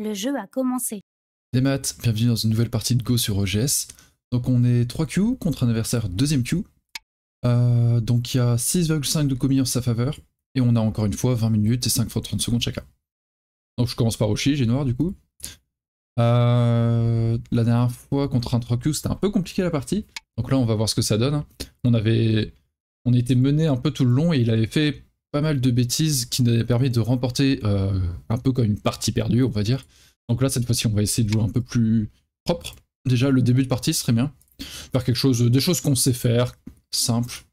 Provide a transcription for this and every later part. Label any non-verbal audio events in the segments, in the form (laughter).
Le jeu a commencé. Des maths, bienvenue dans une nouvelle partie de Go sur OGS. Donc on est 3Q contre un adversaire deuxième Q. Euh, donc il y a 6,5 de commis en sa faveur. Et on a encore une fois 20 minutes et 5 fois 30 secondes chacun. Donc je commence par Oshi, j'ai noir du coup. Euh, la dernière fois contre un 3Q, c'était un peu compliqué la partie. Donc là, on va voir ce que ça donne. Hein. On avait, on était mené un peu tout le long et il avait fait pas mal de bêtises qui nous avaient permis de remporter euh, un peu comme une partie perdue, on va dire. Donc là, cette fois-ci, on va essayer de jouer un peu plus propre. Déjà, le début de partie serait bien. Faire quelque chose, des choses qu'on sait faire, simple.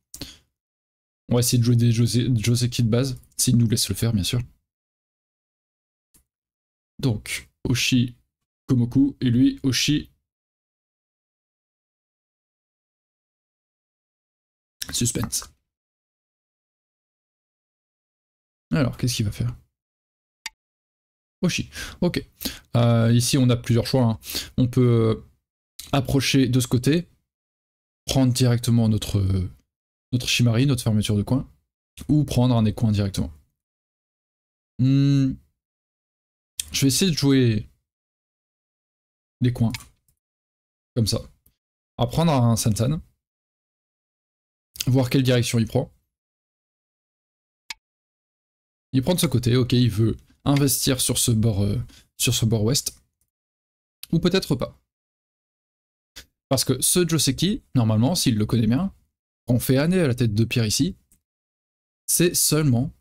On va essayer de jouer des Joseki José de base, s'il nous laisse le faire, bien sûr. Donc, Oshi Komoku, et lui, Oshi Suspense. Alors, qu'est-ce qu'il va faire Oshi. Ok. Euh, ici, on a plusieurs choix. Hein. On peut euh, approcher de ce côté, prendre directement notre, euh, notre notre fermeture de coin, ou prendre un des coins directement. Hmm. Je vais essayer de jouer les coins. Comme ça. Apprendre à un Sansan. Voir quelle direction il prend. Il prend de ce côté, ok, il veut investir sur ce bord, euh, sur ce bord ouest. Ou peut-être pas. Parce que ce Joseki, normalement, s'il le connaît bien, on fait année à la tête de pierre ici, c'est seulement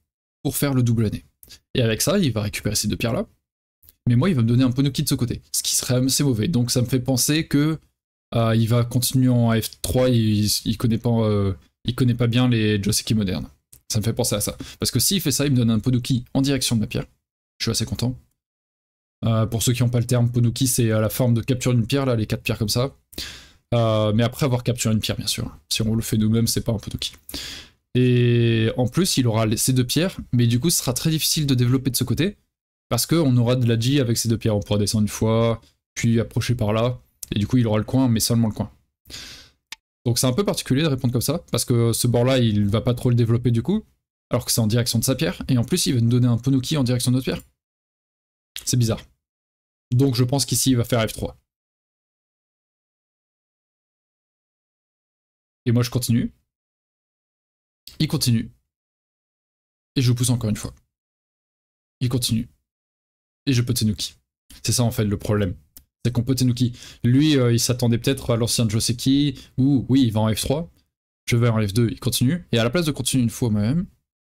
pour faire le double année. Et avec ça, il va récupérer ces deux pierres-là. Mais moi, il va me donner un Ponoki de ce côté, ce qui serait assez mauvais. Donc ça me fait penser que euh, il va continuer en F3, il, il connaît pas, euh, connaît pas bien les Joseki modernes. Ça me fait penser à ça. Parce que s'il fait ça, il me donne un Ponuki en direction de ma pierre. Je suis assez content. Euh, pour ceux qui n'ont pas le terme, Ponuki, c'est à euh, la forme de capture d'une pierre, là, les quatre pierres comme ça. Euh, mais après avoir capturé une pierre, bien sûr. Si on le fait nous-mêmes, c'est pas un Ponuki. Et en plus, il aura ces deux pierres, mais du coup, ce sera très difficile de développer de ce côté, parce qu'on aura de la J avec ces deux pierres. On pourra descendre une fois, puis approcher par là, et du coup, il aura le coin, mais seulement le coin. Donc c'est un peu particulier de répondre comme ça, parce que ce bord-là, il va pas trop le développer du coup, alors que c'est en direction de sa pierre, et en plus il va nous donner un Ponuki en direction de notre pierre. C'est bizarre. Donc je pense qu'ici il va faire F3. Et moi je continue. Il continue. Et je pousse encore une fois. Il continue. Et je peux Tanuki. C'est ça en fait le problème. C'est qu'on Tenuki. Lui, euh, il s'attendait peut-être à l'ancien Joseki, ou oui, il va en F3, je vais en F2, il continue. Et à la place de continuer une fois moi-même,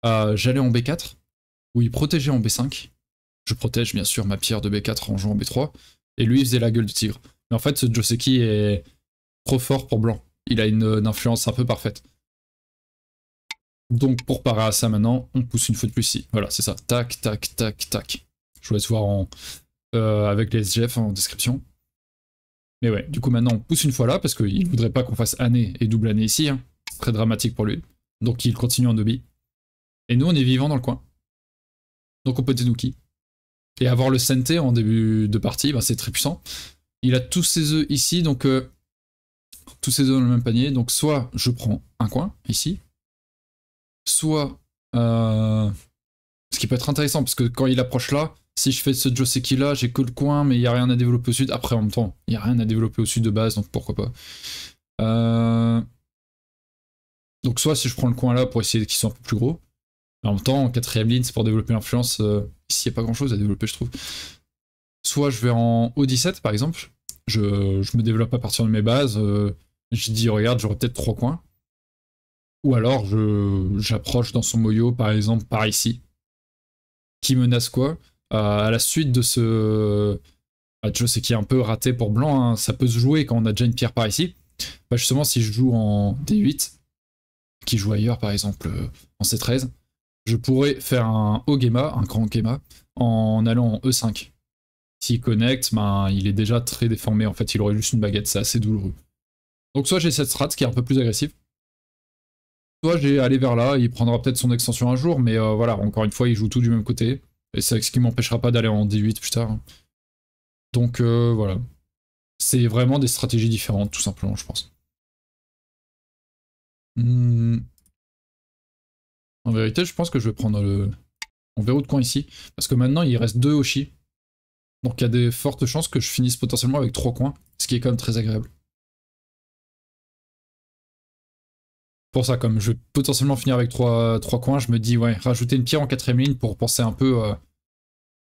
euh, j'allais en B4, où il protégeait en B5. Je protège bien sûr ma pierre de B4 en jouant en B3. Et lui, il faisait la gueule de tigre. Mais en fait, ce Joseki est trop fort pour blanc. Il a euh, une, influence un peu parfaite. Donc pour parer à ça maintenant, on pousse une fois de plus ici. Voilà, c'est ça. Tac, tac, tac, tac. Je vais laisse voir en, euh, avec les SGF en description. Mais ouais, du coup maintenant on pousse une fois là, parce qu'il ne mm. voudrait pas qu'on fasse année et double année ici, hein. très dramatique pour lui. Donc il continue en Dobby. Et nous on est vivant dans le coin. Donc on peut qui. Et avoir le sente en début de partie, ben, c'est très puissant. Il a tous ses œufs ici, donc euh, tous ses œufs dans le même panier. Donc soit je prends un coin ici, soit... Euh, ce qui peut être intéressant, parce que quand il approche là, si je fais ce Joseki là, j'ai que le coin, mais il n'y a rien à développer au sud. Après, en même temps, il n'y a rien à développer au sud de base, donc pourquoi pas. Euh, donc, soit si je prends le coin là pour essayer qu'il soit un peu plus gros. En même temps, en quatrième ligne, c'est pour développer l'influence. Euh, ici, il n'y a pas grand chose à développer, je trouve. Soit je vais en O17 par exemple. Je, me développe à partir de mes bases. Euh, je dis, regarde, j'aurais peut-être trois coins. Ou alors, j'approche dans son moyo, par exemple, par ici. Qui menace quoi euh, à la suite de ce bah, qui est un peu raté pour blanc, hein. ça peut se jouer quand on a déjà une pierre par ici. Bah, justement, si je joue en D8, qui joue ailleurs par exemple euh, en C13, je pourrais faire un haut Gema, un grand Gema, en allant en E5. S'il connecte, ben, il est déjà très déformé, en fait il aurait juste une baguette, c'est assez douloureux. Donc soit j'ai cette strat qui est un peu plus agressive, soit j'ai aller vers là, il prendra peut-être son extension un jour, mais euh, voilà, encore une fois il joue tout du même côté. Et c'est ce qui m'empêchera pas d'aller en D8 plus tard. Donc euh, voilà. C'est vraiment des stratégies différentes, tout simplement, je pense. Hmm. En vérité, je pense que je vais prendre le... On verrou de coin ici. Parce que maintenant, il reste deux Oshi. Donc il y a des fortes chances que je finisse potentiellement avec trois coins. Ce qui est quand même très agréable. pour ça, comme je vais potentiellement finir avec trois, trois coins, je me dis, ouais, rajouter une pierre en quatrième ligne pour penser un peu euh,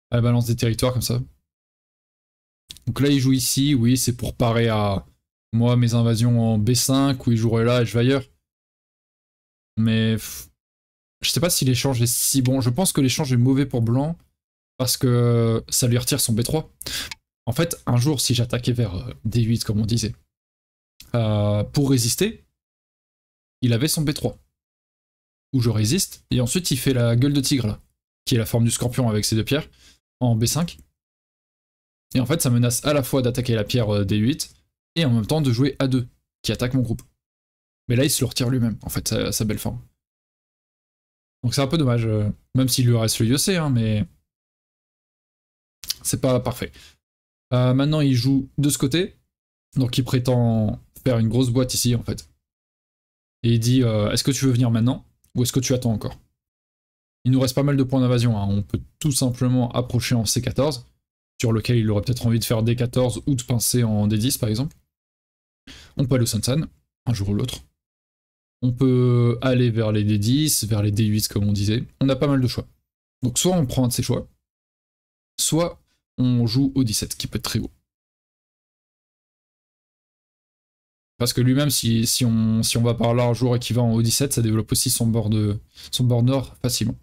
à la balance des territoires comme ça. Donc là, il joue ici, oui, c'est pour parer à moi mes invasions en B5, où il jouerait là et je vais ailleurs. Mais je sais pas si l'échange est si bon. Je pense que l'échange est mauvais pour blanc parce que ça lui retire son B3. En fait, un jour, si j'attaquais vers euh, D8, comme on disait, euh, pour résister, il avait son B3. Où je résiste, et ensuite il fait la gueule de tigre là, qui est la forme du scorpion avec ses deux pierres, en B5. Et en fait, ça menace à la fois d'attaquer la pierre euh, D8, et en même temps de jouer A2, qui attaque mon groupe. Mais là, il se le retire lui-même, en fait, sa, belle forme. Donc c'est un peu dommage, euh, même s'il lui reste le IEC, hein, mais c'est pas parfait. Euh, maintenant, il joue de ce côté, donc il prétend faire une grosse boîte ici, en fait et il dit euh, Est-ce que tu veux venir maintenant ou est-ce que tu attends encore Il nous reste pas mal de points d'invasion. Hein. On peut tout simplement approcher en C14, sur lequel il aurait peut-être envie de faire D14 ou de pincer en D10 par exemple. On peut aller au Sansan, un jour ou l'autre. On peut aller vers les D10, vers les D8 comme on disait. On a pas mal de choix. Donc soit on prend un de ces choix, soit on joue au 17 qui peut être très haut. Parce que lui-même, si, on, va par là un jour et qu'il va en haut 17, ça développe aussi son bord, nord facilement.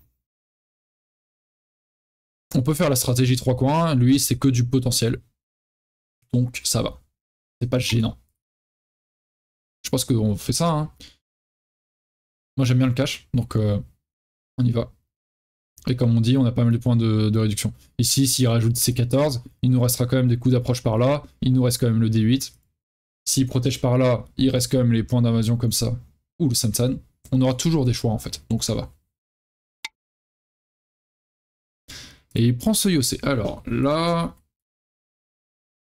On peut faire la stratégie 3 coins, lui c'est que du potentiel. Donc ça va. C'est pas gênant. Je pense qu'on fait ça. Hein. Moi j'aime bien le cash, donc euh, on y va. Et comme on dit, on a pas mal de points de, de réduction. Ici, s'il rajoute C14, il nous restera quand même des coups d'approche par là, il nous reste quand même le D8. S'il protège par là, il reste quand même les points d'invasion comme ça, ou le San-San. On aura toujours des choix en fait, donc ça va. Et il prend ce Yossé. Alors là,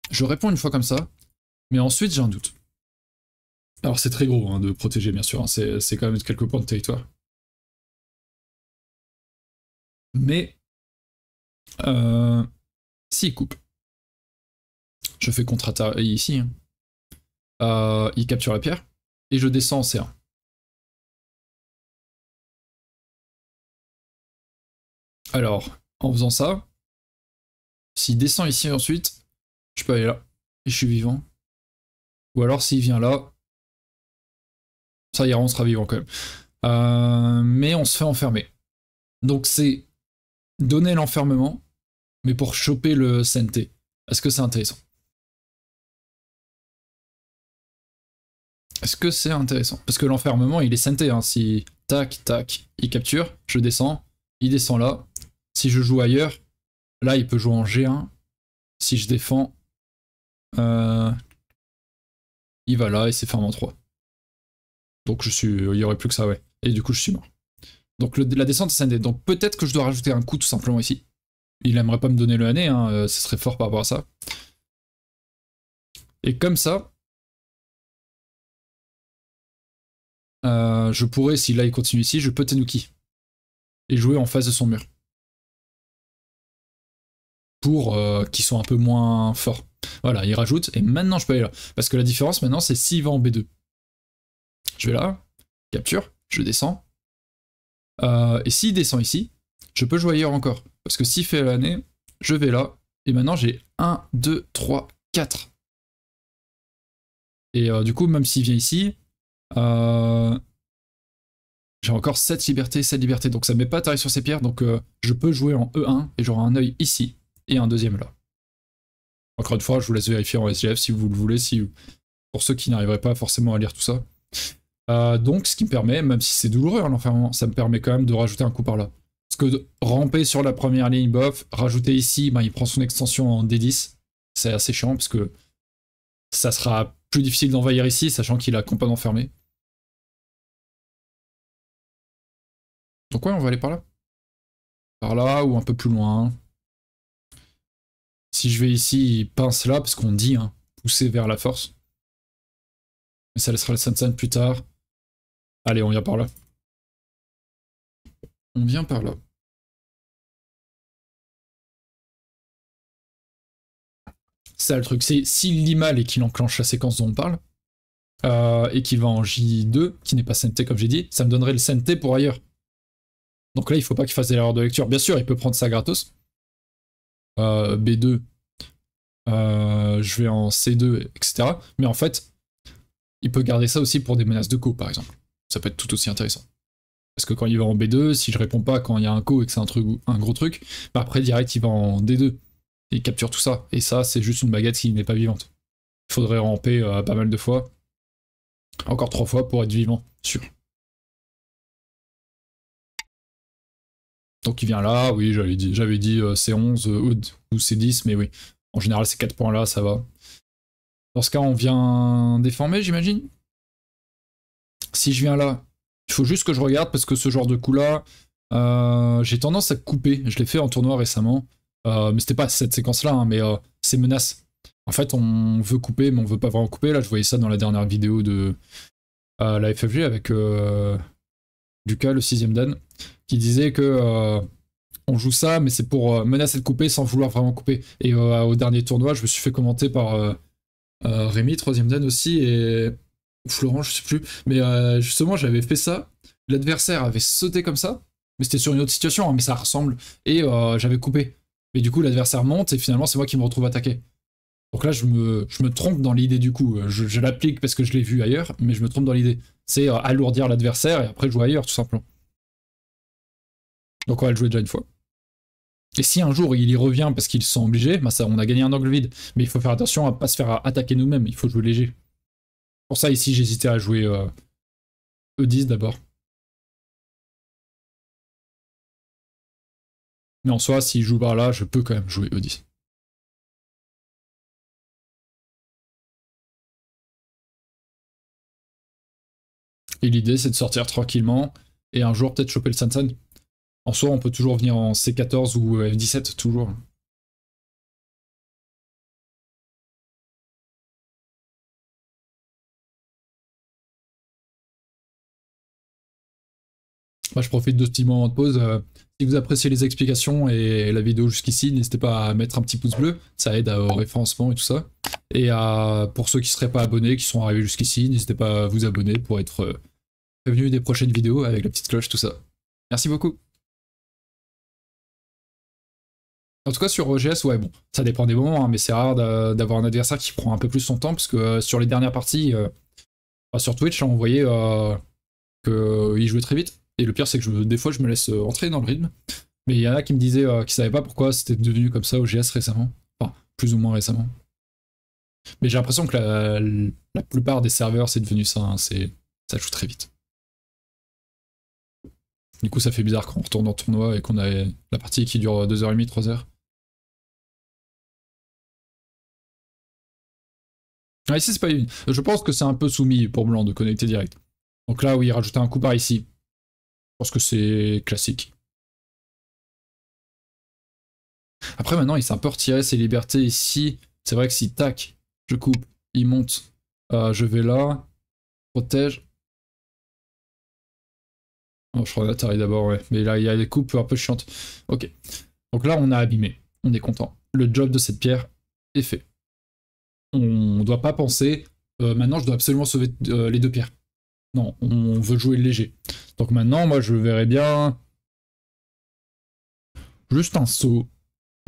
je réponds une fois comme ça, mais ensuite j'ai un doute. Alors c'est très gros hein, de protéger bien sûr, hein. c'est quand même quelques points de territoire. Mais euh, s'il coupe, je fais contre-attaque ici. Hein. Euh, il capture la pierre. Et je descends en C1. Alors, en faisant ça, s'il descend ici ensuite, je peux aller là. Et je suis vivant. Ou alors s'il vient là, ça est, on sera vivant quand même. Euh, mais on se fait enfermer. Donc c'est donner l'enfermement, mais pour choper le santé. Est-ce que c'est intéressant Est-ce que c'est intéressant Parce que l'enfermement, il est sainté. Hein. Si tac, tac, il capture, je descends, il descend là. Si je joue ailleurs, là, il peut jouer en G1. Si je défends, euh, il va là et c'est ferme en 3. Donc je suis, il n'y aurait plus que ça, ouais. Et du coup, je suis mort. Donc la descente est scindée. Donc peut-être que je dois rajouter un coup tout simplement ici. Il aimerait pas me donner le année, hein, euh, ce serait fort par rapport à ça. Et comme ça, Euh, je pourrais, si là il continue ici, je peux Tenuki. Et jouer en face de son mur. Pour euh, qu'il soit un peu moins forts. Voilà, il rajoute, et maintenant je peux aller là. Parce que la différence maintenant, c'est s'il va en B2. Je vais là, capture, je descends. Euh, et s'il descend ici, je peux jouer ailleurs encore. Parce que s'il fait l'année, je vais là, et maintenant j'ai 1, 2, 3, 4. Et du coup, même s'il vient ici, euh, j'ai encore 7 libertés, 7 libertés, donc ça ne met pas taré sur ces pierres, donc euh, je peux jouer en E1 et j'aurai un œil ici et un deuxième là. Encore une fois, je vous laisse vérifier en SGF si vous le voulez, si pour ceux qui n'arriveraient pas forcément à lire tout ça. Euh, donc ce qui me permet, même si c'est douloureux hein, l'enfermement, ça me permet quand même de rajouter un coup par là. Parce que ramper sur la première ligne, bof, rajouter ici, ben, il prend son extension en D10, c'est assez chiant parce que ça sera plus difficile d'envahir ici, sachant qu'il a compas fermé. Donc ouais, on va aller par là. Par là ou un peu plus loin. Si je vais ici, pince là, parce qu'on dit, hein, pousser vers la force. Mais ça laissera le Sansan plus tard. Allez, on vient par là. On vient par là. Ça le truc, c'est s'il lit mal et qu'il enclenche la séquence dont on parle, euh, et qu'il va en J2, qui n'est pas Sente comme j'ai dit, ça me donnerait le Sente pour ailleurs. Donc là, il faut pas qu'il fasse des erreurs de lecture. Bien sûr, il peut prendre ça gratos. Euh, B2, euh, je vais en C2, etc. Mais en fait, il peut garder ça aussi pour des menaces de co, par exemple. Ça peut être tout aussi intéressant. Parce que quand il va en B2, si je réponds pas quand il y a un co et que c'est un, truc, un gros truc, bah après, direct, il va en D2. il capture tout ça. Et ça, c'est juste une baguette s'il n'est pas vivante. Il faudrait ramper euh, pas mal de fois. Encore trois fois pour être vivant, sûr. Donc il vient là, oui, j'avais dit, j'avais dit euh, c'est 11 euh, ou c'est 10, mais oui. En général, ces 4 points-là, ça va. Dans ce cas, on vient déformer, j'imagine Si je viens là, il faut juste que je regarde, parce que ce genre de coup-là, euh, j'ai tendance à couper. Je l'ai fait en tournoi récemment. mais c'était pas cette séquence-là, hein, mais ces menaces. En fait, on veut couper, mais on veut pas vraiment couper. Là, je voyais ça dans la dernière vidéo de la FFG avec du cas, le sixième Dan, qui disait que euh, on joue ça, mais c'est pour euh, menacer de couper sans vouloir vraiment couper. Et euh, au dernier tournoi, je me suis fait commenter par Rémi, troisième Dan aussi, et Florent, je sais plus. Mais justement, j'avais fait ça. L'adversaire avait sauté comme ça, mais c'était sur une autre situation, hein, mais ça ressemble. Et j'avais coupé. Mais du coup, l'adversaire monte et finalement, c'est moi qui me retrouve attaqué. Donc là, je me, trompe dans l'idée du coup. Euh, je, l'applique parce que je l'ai vu ailleurs, mais je me trompe dans l'idée. C'est euh, alourdir l'adversaire et après jouer ailleurs, tout simplement. Donc on va le jouer déjà une fois. Et si un jour il y revient parce qu'ils sont obligés, bah on a gagné un angle vide. Mais il faut faire attention à ne pas se faire attaquer nous-mêmes, il faut jouer léger. Pour ça, ici, j'hésitais à jouer E10 euh, e d'abord. Mais en soi, s'il joue par là, je peux quand même jouer E10. Et l'idée, c'est de sortir tranquillement et un jour peut-être choper le Sansan. En soi, on peut toujours venir en C14 ou F17, toujours. Moi, je profite de ce petit moment de pause. Euh, si vous appréciez les explications et la vidéo jusqu'ici, n'hésitez pas à mettre un petit pouce bleu. Ça aide au référencement et tout ça. Et pour ceux qui ne seraient pas abonnés, qui sont arrivés jusqu'ici, n'hésitez pas à vous abonner pour être... Euh, prévenu des prochaines vidéos avec la petite cloche, tout ça. Merci beaucoup. En tout cas, sur OGS, ouais, bon, ça dépend des moments, hein, mais c'est rare d'avoir un adversaire qui prend un peu plus son temps, parce que euh, sur les dernières parties, euh, sur Twitch, hein, on voyait euh, qu'il jouait très vite. Et le pire, c'est que des fois, je me laisse entrer dans le rythme. Mais il y en a qui me disaient qu'ils savaient pas pourquoi c'était devenu comme ça OGS récemment. Enfin, plus ou moins récemment. Mais j'ai l'impression que la, plupart des serveurs, c'est devenu ça. Hein, c'est ça joue très vite. Du coup, ça fait bizarre qu'on on retourne en tournoi et qu'on a la partie qui dure 2h30, 3h. Ah, ici, c'est pas Je pense que c'est un peu soumis pour Blanc de connecter direct. Donc là, oui, rajouter un coup par ici. Je pense que c'est classique. Après, maintenant, il s'est un peu retiré ses libertés ici. C'est vrai que si, tac, je coupe, il monte. Euh, je vais là, protège, je crois d'abord, ouais. Mais là, il y a des coupes un peu chiantes. Ok. Donc là, on a abîmé. On est content. Le job de cette pierre est fait. On ne doit pas penser, euh, maintenant, je dois absolument sauver euh, les deux pierres. Non, on veut jouer léger. Donc maintenant, moi, je verrai bien... Juste un saut.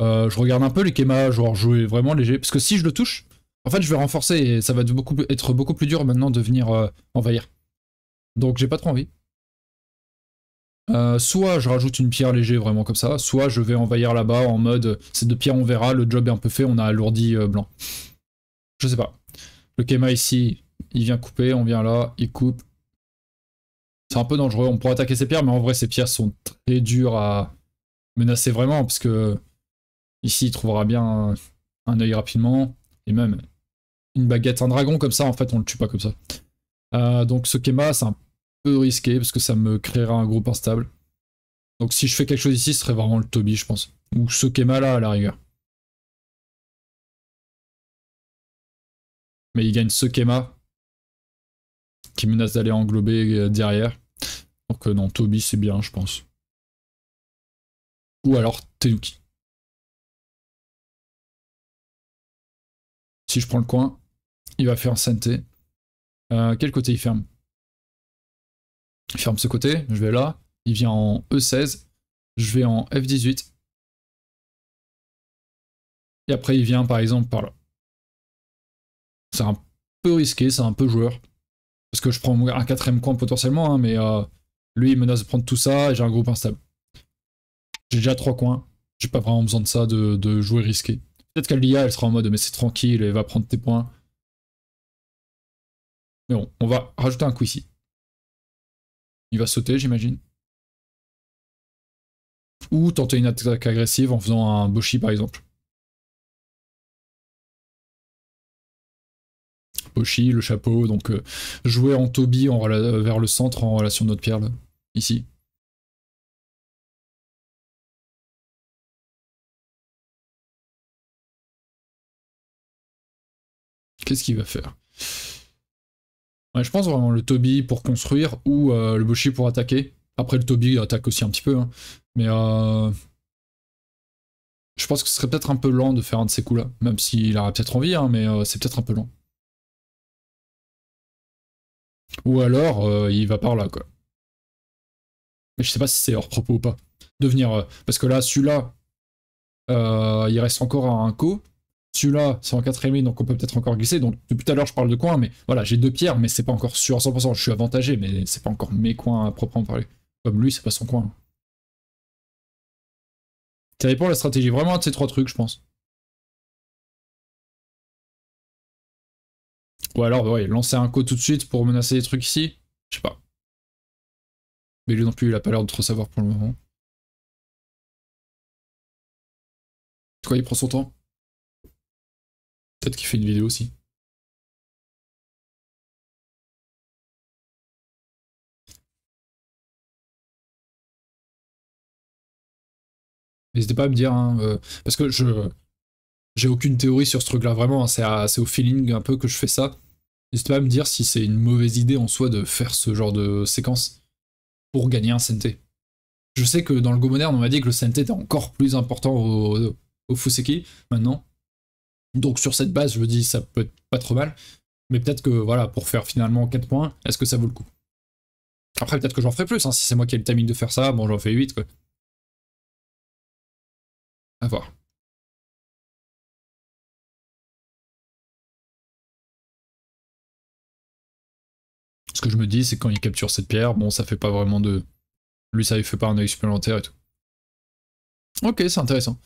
Euh, je regarde un peu les kémas, genre jouer vraiment léger. Parce que si je le touche, en fait, je vais renforcer et ça va beaucoup, être beaucoup plus dur maintenant de venir envahir. Donc j'ai pas trop envie. Euh, soit je rajoute une pierre légère vraiment comme ça, soit je vais envahir là-bas en mode c'est de pierre on verra, le job est un peu fait, on a alourdi euh, blanc. Je sais pas. Le Kema ici, il vient couper, on vient là, il coupe. C'est un peu dangereux, on pourrait attaquer ces pierres, mais en vrai ces pierres sont très dures à menacer vraiment, parce que ici il trouvera bien un, oeil œil rapidement, et même une baguette, un dragon comme ça, en fait on le tue pas comme ça. Euh, donc ce Kema c'est un risqué parce que ça me créera un groupe instable. Donc si je fais quelque chose ici, ce serait vraiment le Toby, je pense. Ou ce Kema là, à la rigueur. Mais il gagne ce Kema qui menace d'aller englober euh, derrière. Donc euh, non, Toby c'est bien, je pense. Ou alors Tenuki. Si je prends le coin, il va faire un euh, quel côté il ferme il ferme ce côté, je vais là, il vient en E16, je vais en F18. Et après il vient par exemple par là. C'est un peu risqué, c'est un peu joueur. Parce que je prends un quatrième coin potentiellement, hein, mais euh, lui il menace de prendre tout ça et j'ai un groupe instable. J'ai déjà trois coins, j'ai pas vraiment besoin de ça, de, jouer risqué. Peut-être qu'elle l'IA elle sera en mode mais c'est tranquille elle va prendre tes points. Mais bon, on va rajouter un coup ici. Il va sauter, j'imagine. Ou tenter une attaque agressive en faisant un Boshi par exemple. Boshi, le chapeau, donc euh, jouer en Toby en vers le centre en relation de notre pierre, ici. Qu'est-ce qu'il va faire je pense vraiment le Toby pour construire ou euh, le Boshi pour attaquer. Après, le Toby attaque aussi un petit peu. Hein. Mais euh, je pense que ce serait peut-être un peu lent de faire un de ces coups-là. Même s'il aurait peut-être envie, hein, mais euh, c'est peut-être un peu lent. Ou alors, il va par là, quoi. Mais je sais pas si c'est hors propos ou pas. Devenir. parce que là, celui-là, il reste encore un co. Celui-là, c'est en quatrième donc on peut peut-être encore glisser. Donc depuis tout à l'heure, je parle de coin, mais voilà, j'ai deux pierres, mais c'est pas encore sûr à 100%. Je suis avantagé, mais c'est pas encore mes coins à proprement parler. Comme lui, c'est pas son coin. Ça dépend de la stratégie. Vraiment un de ces trois trucs, je pense. Ou alors, bah ouais, lancer un coup tout de suite pour menacer des trucs ici. Je sais pas. Mais lui non plus, il a pas l'air de trop savoir pour le moment. En quoi, il prend son temps qui fait une vidéo aussi. N'hésitez pas à me dire, hein, euh, parce que je j'ai aucune théorie sur ce truc-là, vraiment, hein, c'est c'est au feeling un peu que je fais ça. N'hésitez pas à me dire si c'est une mauvaise idée en soi de faire ce genre de séquence pour gagner un Sente. Je sais que dans le Go Modern, on m'a dit que le Sente était encore plus important au, au, au Fuseki maintenant. Donc sur cette base, je me dis, ça peut être pas trop mal. Mais peut-être que, voilà, pour faire finalement 4 points, est-ce que ça vaut le coup Après, peut-être que j'en ferai plus, hein. si c'est moi qui ai le timing de faire ça, bon, j'en fais 8, quoi. À voir. Ce que je me dis, c'est quand il capture cette pierre, bon, ça fait pas vraiment de... Lui, ça, fait pas un œil supplémentaire et tout. Ok, c'est intéressant.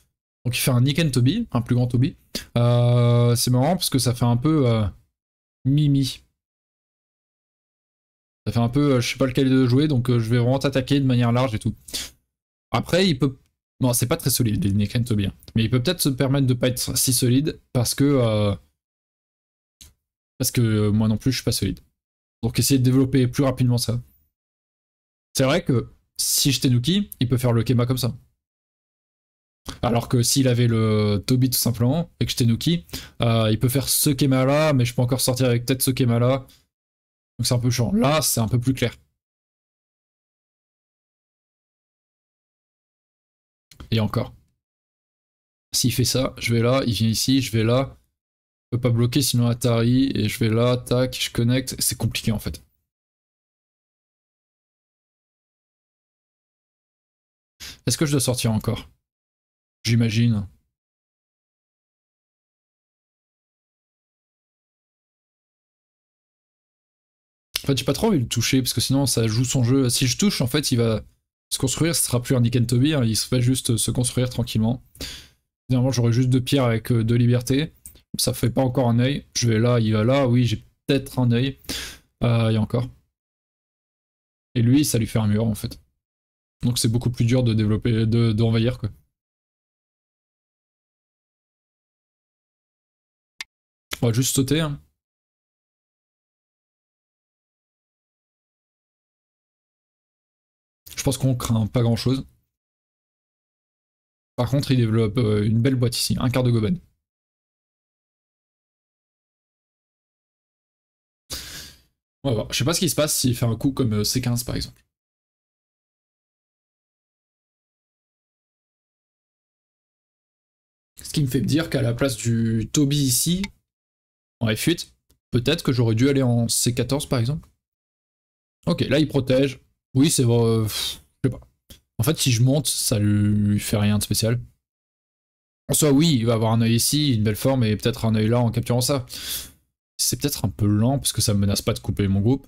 Donc il fait un Niken Tobi, Toby, un plus grand Toby. Euh, c'est marrant parce que ça fait un peu euh, Mimi. Ça fait un peu, euh, je sais pas lequel de jouer, donc je vais vraiment t'attaquer de manière large et tout. Après, il peut. Non, c'est pas très solide, les Nick Tobi. Hein. Mais il peut peut-être se permettre de pas être si solide parce que. Parce que moi non plus, je suis pas solide. Donc essayer de développer plus rapidement ça. C'est vrai que si je Nuki, il peut faire le Kema comme ça. Alors que s'il avait le Toby tout simplement, et que j'étais Nuki, euh, il peut faire ce là mais je peux encore sortir avec peut-être ce là. Donc c'est un peu chiant. Là, c'est un peu plus clair. Et encore. S'il fait ça, je vais là, il vient ici, je vais là. Je peux pas bloquer sinon Atari, et je vais là, tac, je connecte. C'est compliqué en fait. Est-ce que je dois sortir encore J'imagine. En fait, j'ai pas trop envie de le toucher, parce que sinon, ça joue son jeu. Si je touche, en fait, il va se construire, ce sera plus un Nick Toby, hein, il va juste se construire tranquillement. Finalement, j'aurai juste deux pierres avec euh, deux libertés. Ça fait pas encore un œil. Je vais là, il va là, oui, j'ai peut-être un œil. il y a encore. Et lui, ça lui fait un mur, en fait. Donc c'est beaucoup plus dur de développer, d'envahir, de, quoi. On va juste sauter. Hein. Je pense qu'on craint pas grand chose. Par contre, il développe euh, une belle boîte ici, un quart de goben. On va Je sais pas ce qui se passe s'il fait un coup comme euh, C15 par exemple. Ce qui me fait me dire qu'à la place du Toby ici, en F8, peut-être que j'aurais dû aller en C14 par exemple. Ok, là il protège. Oui, c'est vrai. Euh, je sais pas. En fait, si je monte, ça lui fait rien de spécial. En soi, oui, il va avoir un œil ici, une belle forme, et peut-être un œil là en capturant ça. C'est peut-être un peu lent, parce que ça me menace pas de couper mon groupe.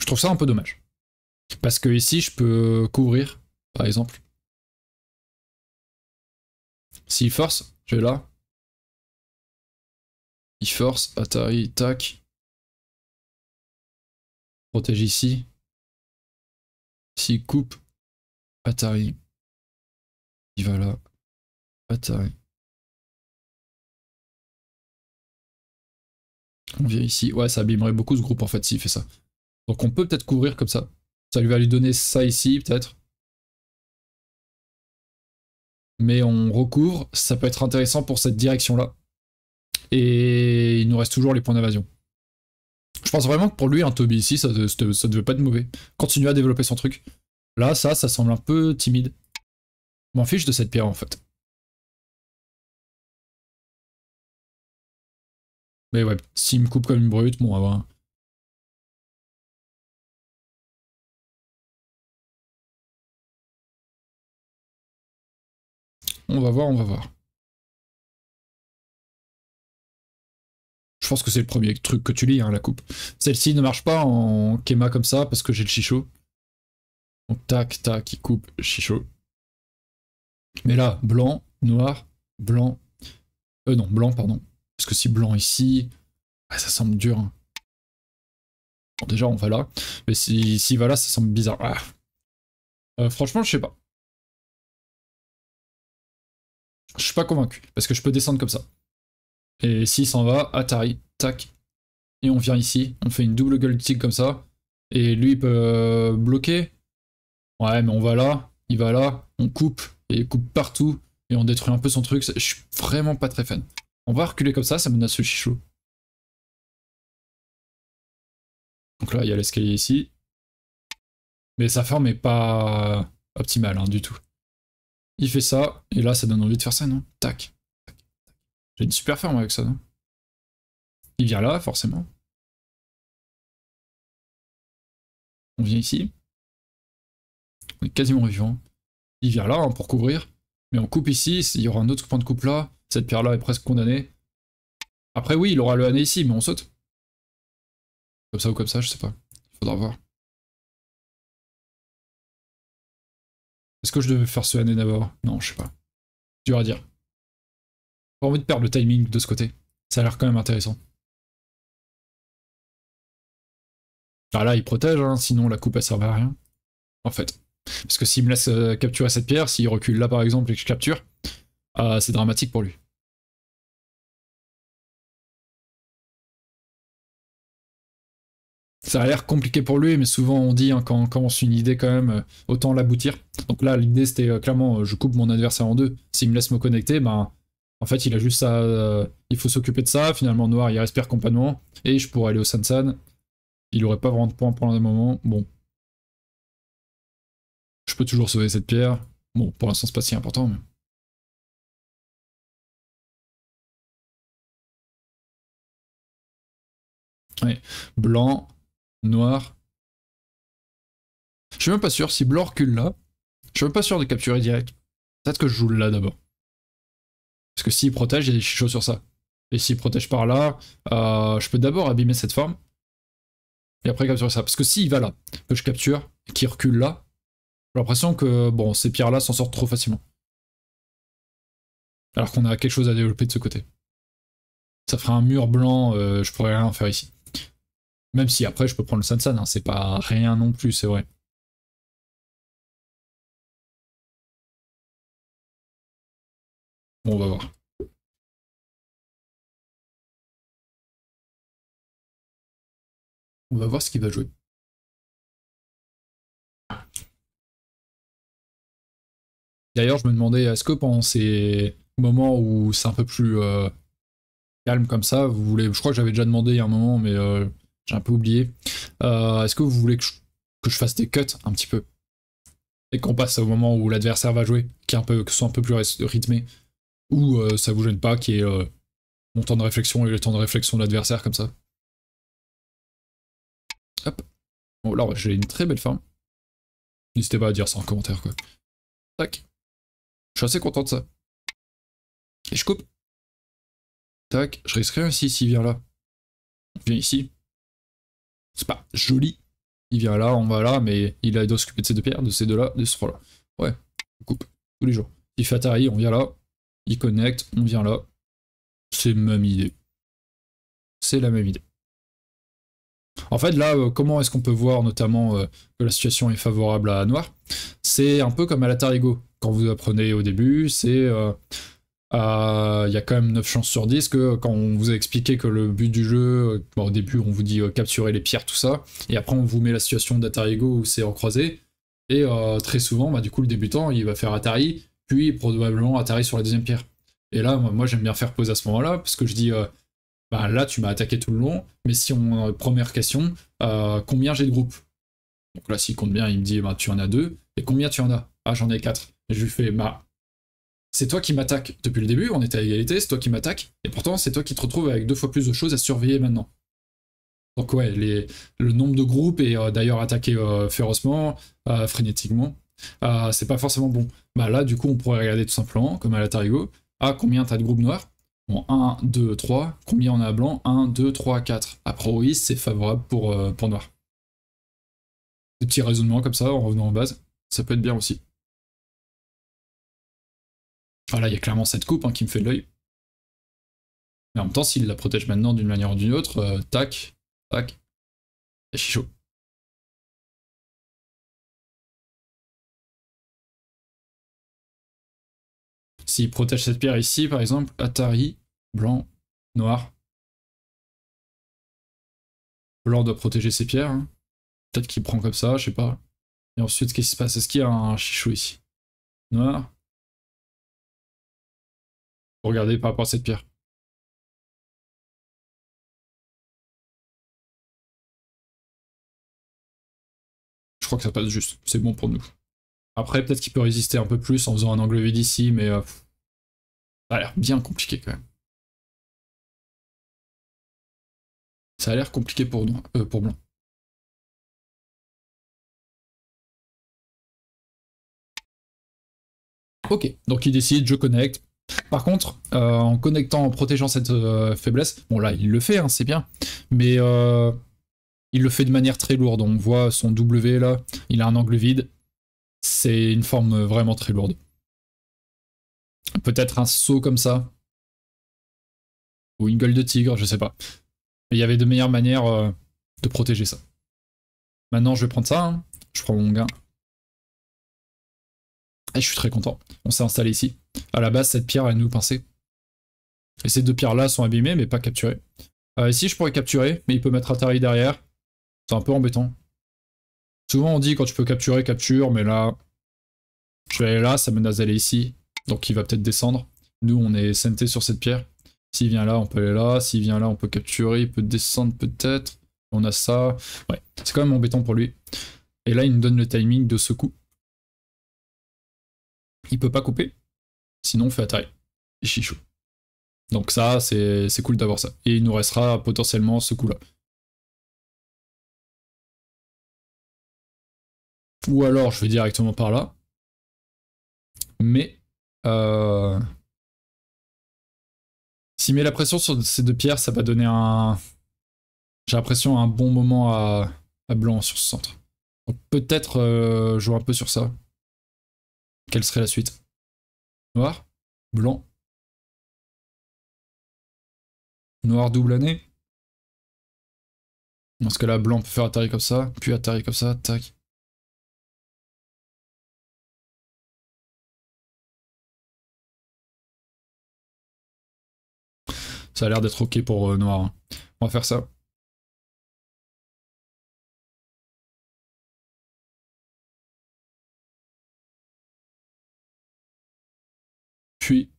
Je trouve ça un peu dommage. Parce que ici, je peux couvrir, par exemple. S'il force, je vais là il force Atari, tac. Protège ici. S'il coupe, Atari. Il va là. Atari. On vient ici. Ouais, ça abîmerait beaucoup ce groupe en fait s'il fait ça. Donc on peut peut-être couvrir comme ça. Ça lui va lui donner ça ici peut-être. Mais on recouvre. Ça peut être intéressant pour cette direction-là. Et il nous reste toujours les points d'invasion. Je pense vraiment que pour lui, un Toby ici, ça, ne devait pas être mauvais. continue à développer son truc. Là, ça, ça semble un peu timide. M'en fiche de cette pierre en fait. Mais ouais, s'il me coupe comme une brute, bon, on va voir. On va voir, on va voir. Je pense que c'est le premier truc que tu lis, hein, la coupe. Celle-ci ne marche pas en kema comme ça parce que j'ai le chichot. Donc tac, tac, il coupe chichot. Mais là, blanc, noir, blanc. Euh non, blanc, pardon. Parce que si blanc ici, ah, ça semble dur. Hein. déjà, on va là. Mais s'il si va là, ça semble bizarre. Ah. Euh, franchement, je sais pas. Je suis pas convaincu. Parce que je peux descendre comme ça. Et s'il s'en va, Atari, tac. Et on vient ici, on fait une double gueule tigre comme ça. Et lui, il peut euh, bloquer. Ouais, mais on va là, il va là, on coupe, et il coupe partout, et on détruit un peu son truc. Je suis vraiment pas très fan. On va reculer comme ça, ça menace le chichou. Donc là, il y a l'escalier ici. Mais sa forme est pas optimale hein, du tout. Il fait ça, et là, ça donne envie de faire ça, non Tac. J'ai une super ferme avec ça. Il vient là, forcément. On vient ici. On est quasiment vivant. Il vient là hein, pour couvrir. Mais on coupe ici, il y aura un autre point de coupe là. Cette pierre là est presque condamnée. Après oui, il aura le hané ici, mais on saute. Comme ça ou comme ça, je sais pas. Il faudra voir. Est-ce que je devais faire ce hané d'abord Non, je sais pas. Dur à dire. Pas envie de perdre le timing de ce côté. Ça a l'air quand même intéressant. Ah là, il protège, hein, sinon la coupe elle servait à rien. En fait. Parce que s'il me laisse euh, capturer cette pierre, s'il recule là par exemple et que je capture, euh, c'est dramatique pour lui. Ça a l'air compliqué pour lui, mais souvent on dit hein, quand on commence une idée quand même, euh, autant l'aboutir. Donc là, l'idée c'était clairement, je coupe mon adversaire en deux. S'il me laisse me connecter, ben en fait, il a juste ça. Euh, il faut s'occuper de ça. Finalement, Noir, il respire complètement. Et je pourrais aller au Sansan. Il aurait pas vraiment de points pour un moment. Bon. Je peux toujours sauver cette pierre. Bon, pour l'instant, c'est pas si important. Mais... Ouais. Blanc, noir. Je suis même pas sûr. Si blanc recule là, je suis même pas sûr de capturer direct. Peut-être que je joue là d'abord. Parce que s'il protège, il des chichots sur ça. Et s'il protège par là, euh, je peux d'abord abîmer cette forme. Et après capturer ça. Parce que s'il va là, que je capture, qui qu'il recule là, j'ai l'impression que bon, ces pierres-là s'en sortent trop facilement. Alors qu'on a quelque chose à développer de ce côté. Ça ferait un mur blanc, euh, je pourrais rien en faire ici. Même si après je peux prendre le Sansan, hein. c'est pas rien non plus, c'est vrai. on va voir. On va voir ce qu'il va jouer. D'ailleurs, je me demandais, est-ce que pendant ces moments où c'est un peu plus euh, calme comme ça, vous voulez, je crois que j'avais déjà demandé il y a un moment, mais euh, j'ai un peu oublié, euh, est-ce que vous voulez que je, que je, fasse des cuts un petit peu et qu'on passe au moment où l'adversaire va jouer, qui est un peu, que ce soit un peu plus rythmé ou euh, ça vous gêne pas qui est euh, mon temps de réflexion et le temps de réflexion de l'adversaire comme ça Hop. Bon, là, j'ai une très belle fin. N'hésitez pas à dire ça en commentaire, quoi. Tac. Je suis assez content de ça. Et je coupe. Tac. Je risque rien ici s'il vient là. Il vient ici. C'est pas joli. Il vient là, on va là, mais il a doit s'occuper de ces deux pierres, de ces deux-là, de ce trois-là. Ouais, on coupe. Tous les jours. Il fait Atari, on vient là, il connecte, on vient là. C'est même idée. C'est la même idée. En fait, là, euh, comment est-ce qu'on peut voir notamment euh, que la situation est favorable à Noir C'est un peu comme à l'atari Ego. Quand vous apprenez au début, c'est... Euh, il ya quand même 9 chances sur 10 que quand on vous a expliqué que le but du jeu, bah, au début on vous dit capturer les pierres, tout ça, et après on vous met la situation d'Atarigo où c'est en croisé, et très souvent, bah, du coup le débutant il va faire Atari, puis probablement atterrir sur la deuxième pierre. Et là, moi, j'aime bien faire pause à ce moment-là, parce que je dis, euh, bah, là, tu m'as attaqué tout le long, mais si on, euh, première question, euh, combien j'ai de groupes Donc là, s'il compte bien, il me dit, bah, tu en as deux, et combien tu en as Ah, j'en ai quatre. Et je lui fais, bah, c'est toi qui m'attaques depuis le début, on était à égalité, c'est toi qui m'attaques, et pourtant, c'est toi qui te retrouves avec deux fois plus de choses à surveiller maintenant. Donc ouais, le nombre de groupes est d'ailleurs attaqué férocement, frénétiquement, euh, c'est pas forcément bon. Bah là, du coup, on pourrait regarder tout simplement, comme à l'Atarigo, à ah, combien t'as de groupes noirs Bon, 1, 2, 3. Combien on a blanc 1, 2, 3, 4. Après, oui, c'est favorable euh, pour, noir. Des petits raisonnements comme ça, en revenant en base, ça peut être bien aussi. Voilà, ah, il y a clairement cette coupe hein, qui me fait de l'œil. Mais en même temps, s'il la protège maintenant d'une manière ou d'une autre, euh, tac, tac, c'est chaud. S'il protège cette pierre ici, par exemple, Atari, blanc, noir. Blanc doit protéger ses pierres. Hein. Peut-être qu'il prend comme ça, je sais pas. Et ensuite, qu'est-ce qui se passe Est-ce qu'il y a un chichou ici Noir. Regardez par rapport à cette pierre. Je crois que ça passe juste. C'est bon pour nous. Après, peut-être qu'il peut résister un peu plus en faisant un angle vide ici, mais euh, ça a l'air bien compliqué quand même. Ça a l'air compliqué pour, euh, pour Blanc. Ok, donc il décide, je connecte. Par contre, euh, en connectant, en protégeant cette faiblesse, bon là il le fait, hein, c'est bien, mais il le fait de manière très lourde. On voit son W là, il a un angle vide, c'est une forme vraiment très lourde. Peut-être un saut comme ça. Ou une gueule de tigre, je sais pas. il y avait de meilleures manières euh, de protéger ça. Maintenant, je vais prendre ça. Hein. Je prends mon gain. Et je suis très content. On s'est installé ici. À la base, cette pierre, elle nous pinçait. Et ces deux pierres-là sont abîmées, mais pas capturées. Euh, ici, je pourrais capturer, mais il peut mettre Atari derrière. C'est un peu embêtant. Souvent on dit quand tu peux capturer, capture, mais là, je vais aller là, ça menace d'aller ici, donc il va peut-être descendre. Nous on est senté sur cette pierre. S'il vient là, on peut aller là, s'il vient là, on peut capturer, il peut descendre peut-être. On a ça. Ouais, c'est quand même embêtant pour lui. Et là, il nous donne le timing de ce coup. Il peut pas couper, sinon on fait atterrir. Chichou. Donc ça, c'est cool d'avoir ça. Et il nous restera potentiellement ce coup-là. Ou alors je vais directement par là. Mais euh, s'il met la pression sur ces deux pierres, ça va donner un. J'ai l'impression un bon moment à, blanc sur ce centre. Donc peut-être euh, jouer un peu sur ça. Quelle serait la suite Noir Blanc Noir double année Dans ce cas-là, blanc peut faire atterrir comme ça, puis atterrir comme ça, tac. Ça a l'air d'être ok pour euh, noir. Hein. On va faire ça. Puis,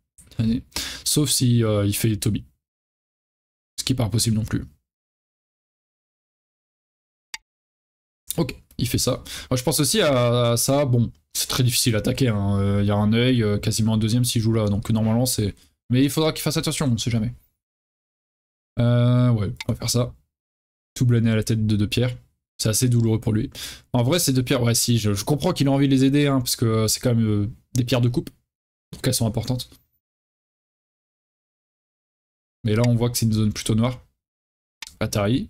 sauf si euh, il fait Toby. Ce qui n'est pas possible non plus. Ok, il fait ça. je pense aussi à, ça. Bon, c'est très difficile à attaquer. Hein. Euh, il y a un œil, quasiment un deuxième s'il joue là. Donc normalement, c'est... Mais il faudra qu'il fasse attention, on ne sait jamais. Euh, ouais, on va faire ça. Tout blâner à la tête de deux pierres. C'est assez douloureux pour lui. En vrai, ces deux pierres, ouais, si, je, comprends qu'il a envie de les aider, hein, parce que c'est quand même euh, des pierres de coupe. Donc elles sont importantes. Mais là, on voit que c'est une zone plutôt noire. Atari.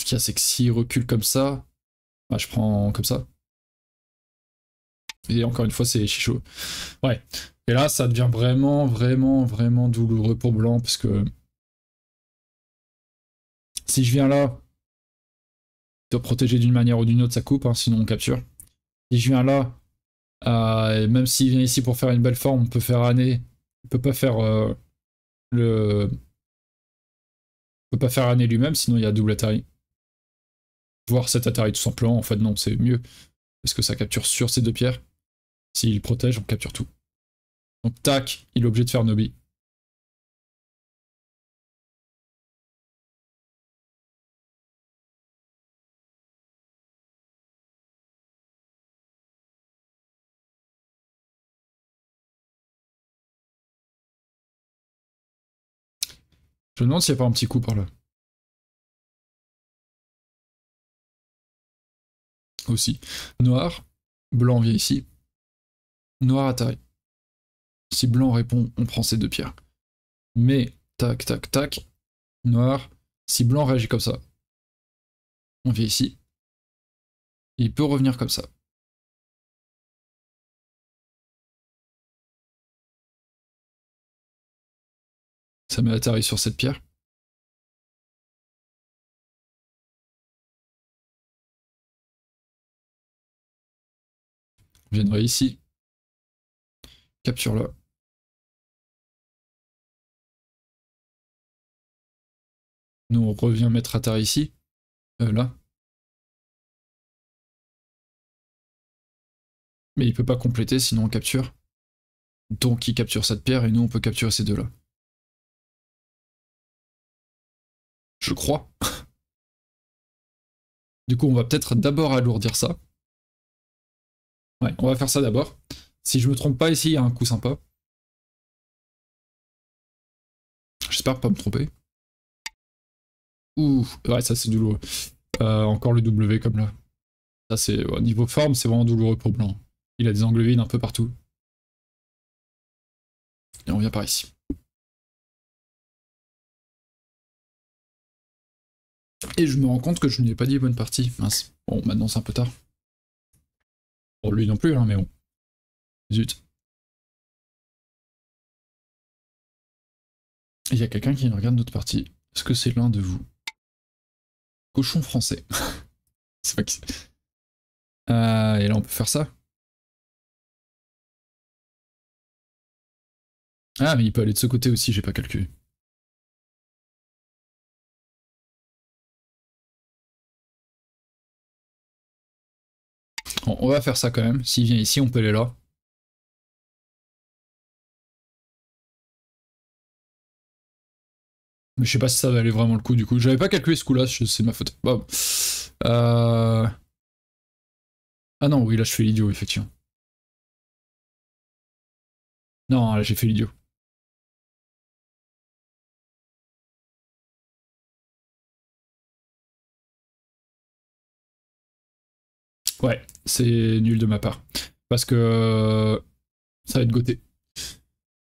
Ce qu'il y a, c'est que s'il recule comme ça, bah, je prends comme ça. Et encore une fois, c'est chichou Ouais. Et là, ça devient vraiment, vraiment, vraiment douloureux pour Blanc, parce que si je viens là, il doit protéger d'une manière ou d'une autre, sa coupe, hein, sinon on capture. Si je viens là, euh, même s'il vient ici pour faire une belle forme, on peut faire année. On peut pas faire euh, le. peut pas faire année lui-même, sinon il y a double Atari. Voir cet Atari tout simplement, en fait non, c'est mieux. Parce que ça capture sur ces deux pierres. S'il protège, on capture tout. Donc tac, il est obligé de faire Nobi. Je me demande s'il n'y a pas un petit coup par là. Aussi. Noir. Blanc vient ici. Noir à si blanc répond, on prend ces deux pierres. Mais, tac, tac, tac, noir. Si blanc réagit comme ça, on vient ici. il peut revenir comme ça. Ça met Atari sur cette pierre. viendrait ici. Capture là. Nous, on revient mettre à terre ici. Euh, là. Mais il peut pas compléter, sinon on capture. Donc il capture cette pierre et nous on peut capturer ces deux-là. Je crois. (laughs) du coup, on va peut-être d'abord alourdir ça. Ouais, on va faire ça d'abord. Si je me trompe pas ici, il y a un coup sympa. J'espère pas me tromper. Ouh, ouais, ça c'est douloureux. Euh, encore le W comme là. Ça c'est au niveau forme, c'est vraiment douloureux pour Blanc. Il a des angles vides un peu partout. Et on vient par ici. Et je me rends compte que je lui ai pas dit bonne partie. Mince. Bon, maintenant c'est un peu tard. Bon, lui non plus, hein, mais bon. Zut. Il y a quelqu'un qui regarde notre partie. Est-ce que c'est l'un de vous cochon français. (laughs) Euh, et là, on peut faire ça. Ah, mais il peut aller de ce côté aussi, j'ai pas calculé. on va faire ça quand même. S'il vient ici, on peut aller là. Mais je sais pas si ça va aller vraiment le coup du coup. J'avais pas calculé ce coup-là, c'est ma faute. Bon. Euh, ah non, oui, là je fais l'idiot, effectivement. Non, là j'ai fait l'idiot. Ouais, c'est nul de ma part. Parce que euh, ça va être goûté.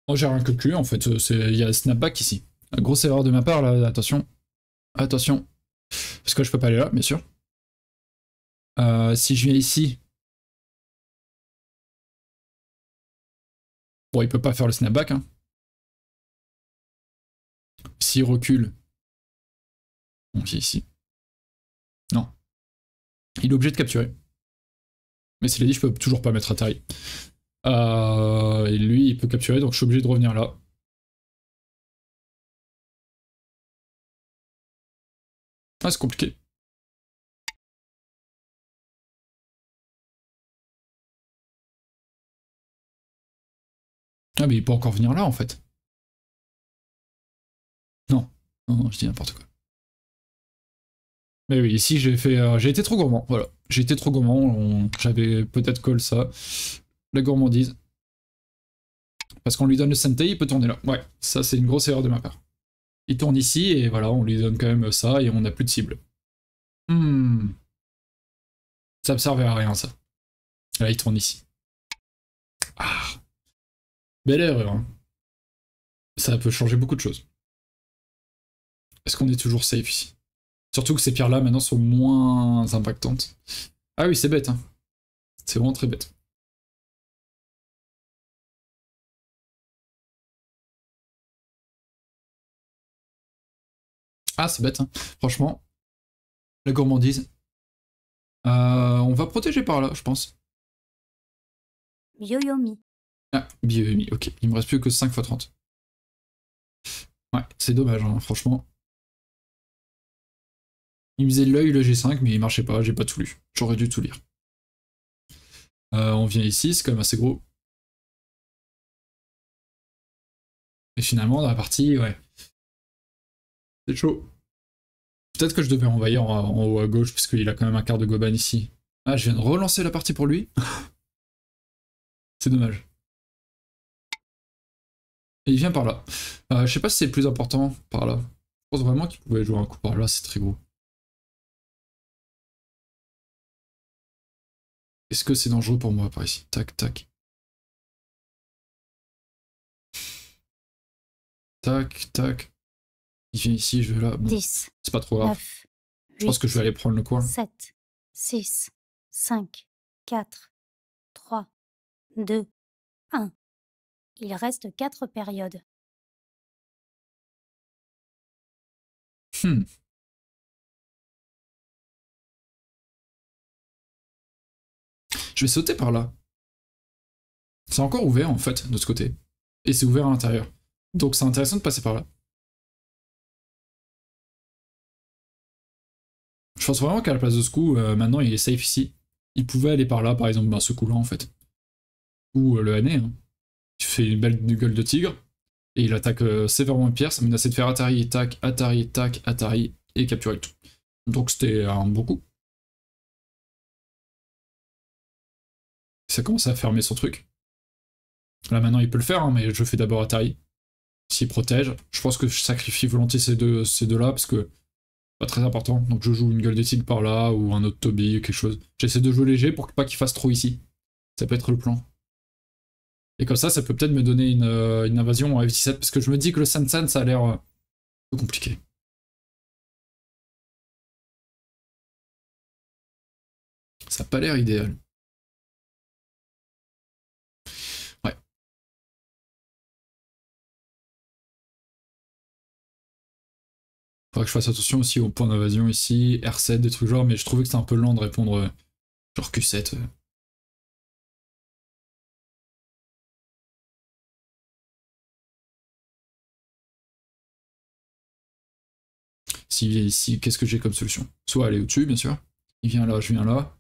Moi j'ai rien calculé en fait, il y a snapback ici. Grosse erreur de ma part là, attention. Attention. Parce que je peux pas aller là, bien sûr. Euh, si je viens ici. Bon, il peut pas faire le snapback. Hein. S'il recule. Bon, ici. Non. Il est obligé de capturer. Mais s'il les dit, je peux toujours pas mettre Atari. Euh, et lui, il peut capturer, donc je suis obligé de revenir là. Ah, c'est compliqué. Ah, mais il peut encore venir là, en fait. Non. Non, non, je dis n'importe quoi. Mais oui, ici, j'ai fait... Euh, j'ai été trop gourmand, voilà. J'ai été trop gourmand, j'avais peut-être call ça. La gourmandise. Parce qu'on lui donne le santé, il peut tourner là. Ouais, ça, c'est une grosse erreur de ma part. Il tourne ici et voilà, on lui donne quand même ça et on n'a plus de cible. Hmm. Ça me servait à rien ça. Là, il tourne ici. Ah. Belle erreur. Hein. Ça peut changer beaucoup de choses. Est-ce qu'on est toujours safe ici Surtout que ces pierres-là maintenant sont moins impactantes. Ah oui, c'est bête. Hein. C'est vraiment très bête. Ah, c'est bête, hein. franchement. La gourmandise. Euh, on va protéger par là, je pense. Bioyomi. Ah, Bioyomi, ok. Il me reste plus que 5 x 30. Ouais, c'est dommage, hein, franchement. Il me faisait l'œil le G5, mais il marchait pas, j'ai pas tout lu. J'aurais dû tout lire. Euh, on vient ici, c'est quand même assez gros. Et finalement, dans la partie, ouais. C'est chaud. Peut-être que je devais envahir en, haut à gauche, puisqu'il a quand même un quart de Goban ici. Ah, je viens de relancer la partie pour lui. c'est dommage. Et il vient par là. Euh, je sais pas si c'est le plus important par là. Je pense vraiment qu'il pouvait jouer un coup par là, c'est très gros. Est-ce que c'est dangereux pour moi par ici Tac, tac. Tac, tac. Il vient ici, je vais là. Bon, 10. C'est pas trop grave. je pense que je vais aller prendre le coin. 7, 6, 5, 4, 3, 2, 1. Il reste 4 périodes. Hmm. Je vais sauter par là. C'est encore ouvert en fait de ce côté. Et c'est ouvert à l'intérieur. Donc c'est intéressant de passer par là. Je pense vraiment qu'à la place de ce coup, euh, maintenant il est safe ici. Il pouvait aller par là, par exemple, ben, ce coup-là en fait. Ou euh, le hanné. E, hein. Tu fais une belle gueule de tigre. Et il attaque euh, sévèrement Pierce, menacé de faire Atari tac, Atari tac, Atari et capturer tout. Donc c'était un bon coup. Ça commence à fermer son truc. Là maintenant il peut le faire, hein, mais je fais d'abord Atari. S'il protège, je pense que je sacrifie volontiers ces deux-là, ces deux parce que pas très important. Donc je joue une gueule de par là, ou un autre Toby, quelque chose. J'essaie de jouer léger pour pas qu'il fasse trop ici. Ça peut être le plan. Et comme ça, ça peut peut-être me donner une, euh, invasion en F17, parce que je me dis que le Sansan, ça a l'air euh, peu compliqué. Ça n'a pas l'air idéal. que je fasse attention aussi au point d'invasion ici, R7, des trucs genre, mais je trouvais que c'était un peu lent de répondre euh, genre Q7. Euh. Si qu'est-ce que j'ai comme solution Soit aller au-dessus, bien sûr. Il vient là, je viens là.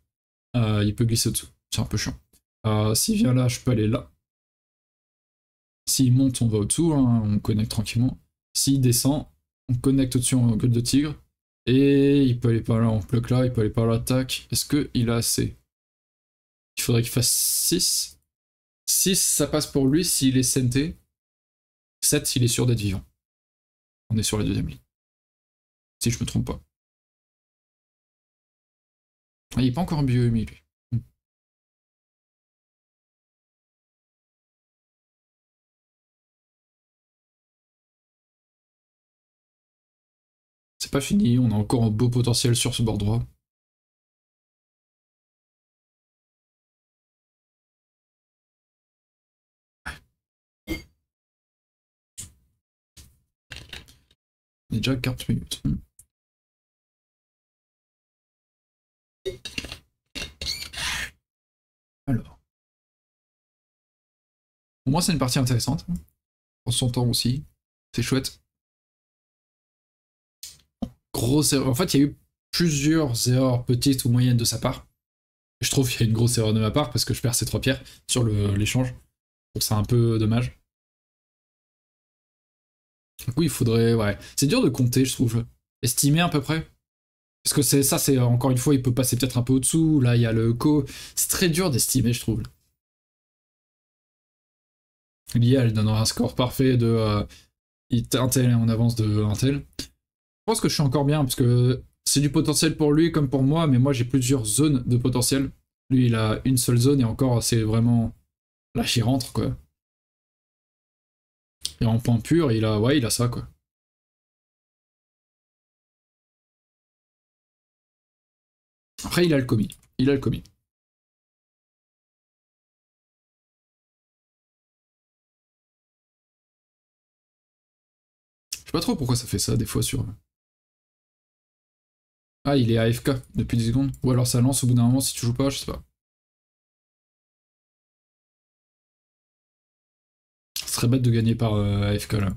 Euh, il peut glisser au-dessous. C'est un peu chiant. S'il vient là, je peux aller là. S'il monte, on va au-dessous, hein, on connecte tranquillement. S'il descend, on connecte au dessus en gueule de tigre. Et il peut aller par là on bloque là, il peut aller par l'attaque. Est-ce qu'il a assez Il faudrait qu'il fasse 6. 6, ça passe pour lui s'il est senté. 7, s'il est sûr d'être vivant. On est sur la deuxième ligne. Si je me trompe pas. Ah, il n'est pas encore en bio lui. pas fini, on a encore un beau potentiel sur ce bord droit. Déjà 40 minutes. Alors. Pour moi, c'est une partie intéressante. en son temps aussi. C'est chouette. En fait, il y a eu plusieurs erreurs petites ou moyennes de sa part. Je trouve qu'il y a une grosse erreur de ma part parce que je perds ces trois pierres sur l'échange. Donc c'est un peu dommage. Du coup, il faudrait. Ouais. C'est dur de compter, je trouve. Estimer à peu près. Parce que c'est ça, c'est encore une fois, il peut passer peut-être un peu au-dessous. Là, il y a le co. C'est très dur d'estimer, je trouve. L'IA, elle donnera un score parfait de. Euh, un on avance de un je pense que je suis encore bien parce que c'est du potentiel pour lui comme pour moi, mais moi j'ai plusieurs zones de potentiel. Lui il a une seule zone et encore c'est vraiment la rentre quoi. Et en point pur, il a ouais il a ça quoi. Après il a le commis, il a le commis. Je sais pas trop pourquoi ça fait ça des fois sur ah, il est AFK depuis 10 secondes. Ou alors ça lance au bout d'un moment si tu joues pas, je sais pas. Ce serait bête de gagner par euh, AFK là.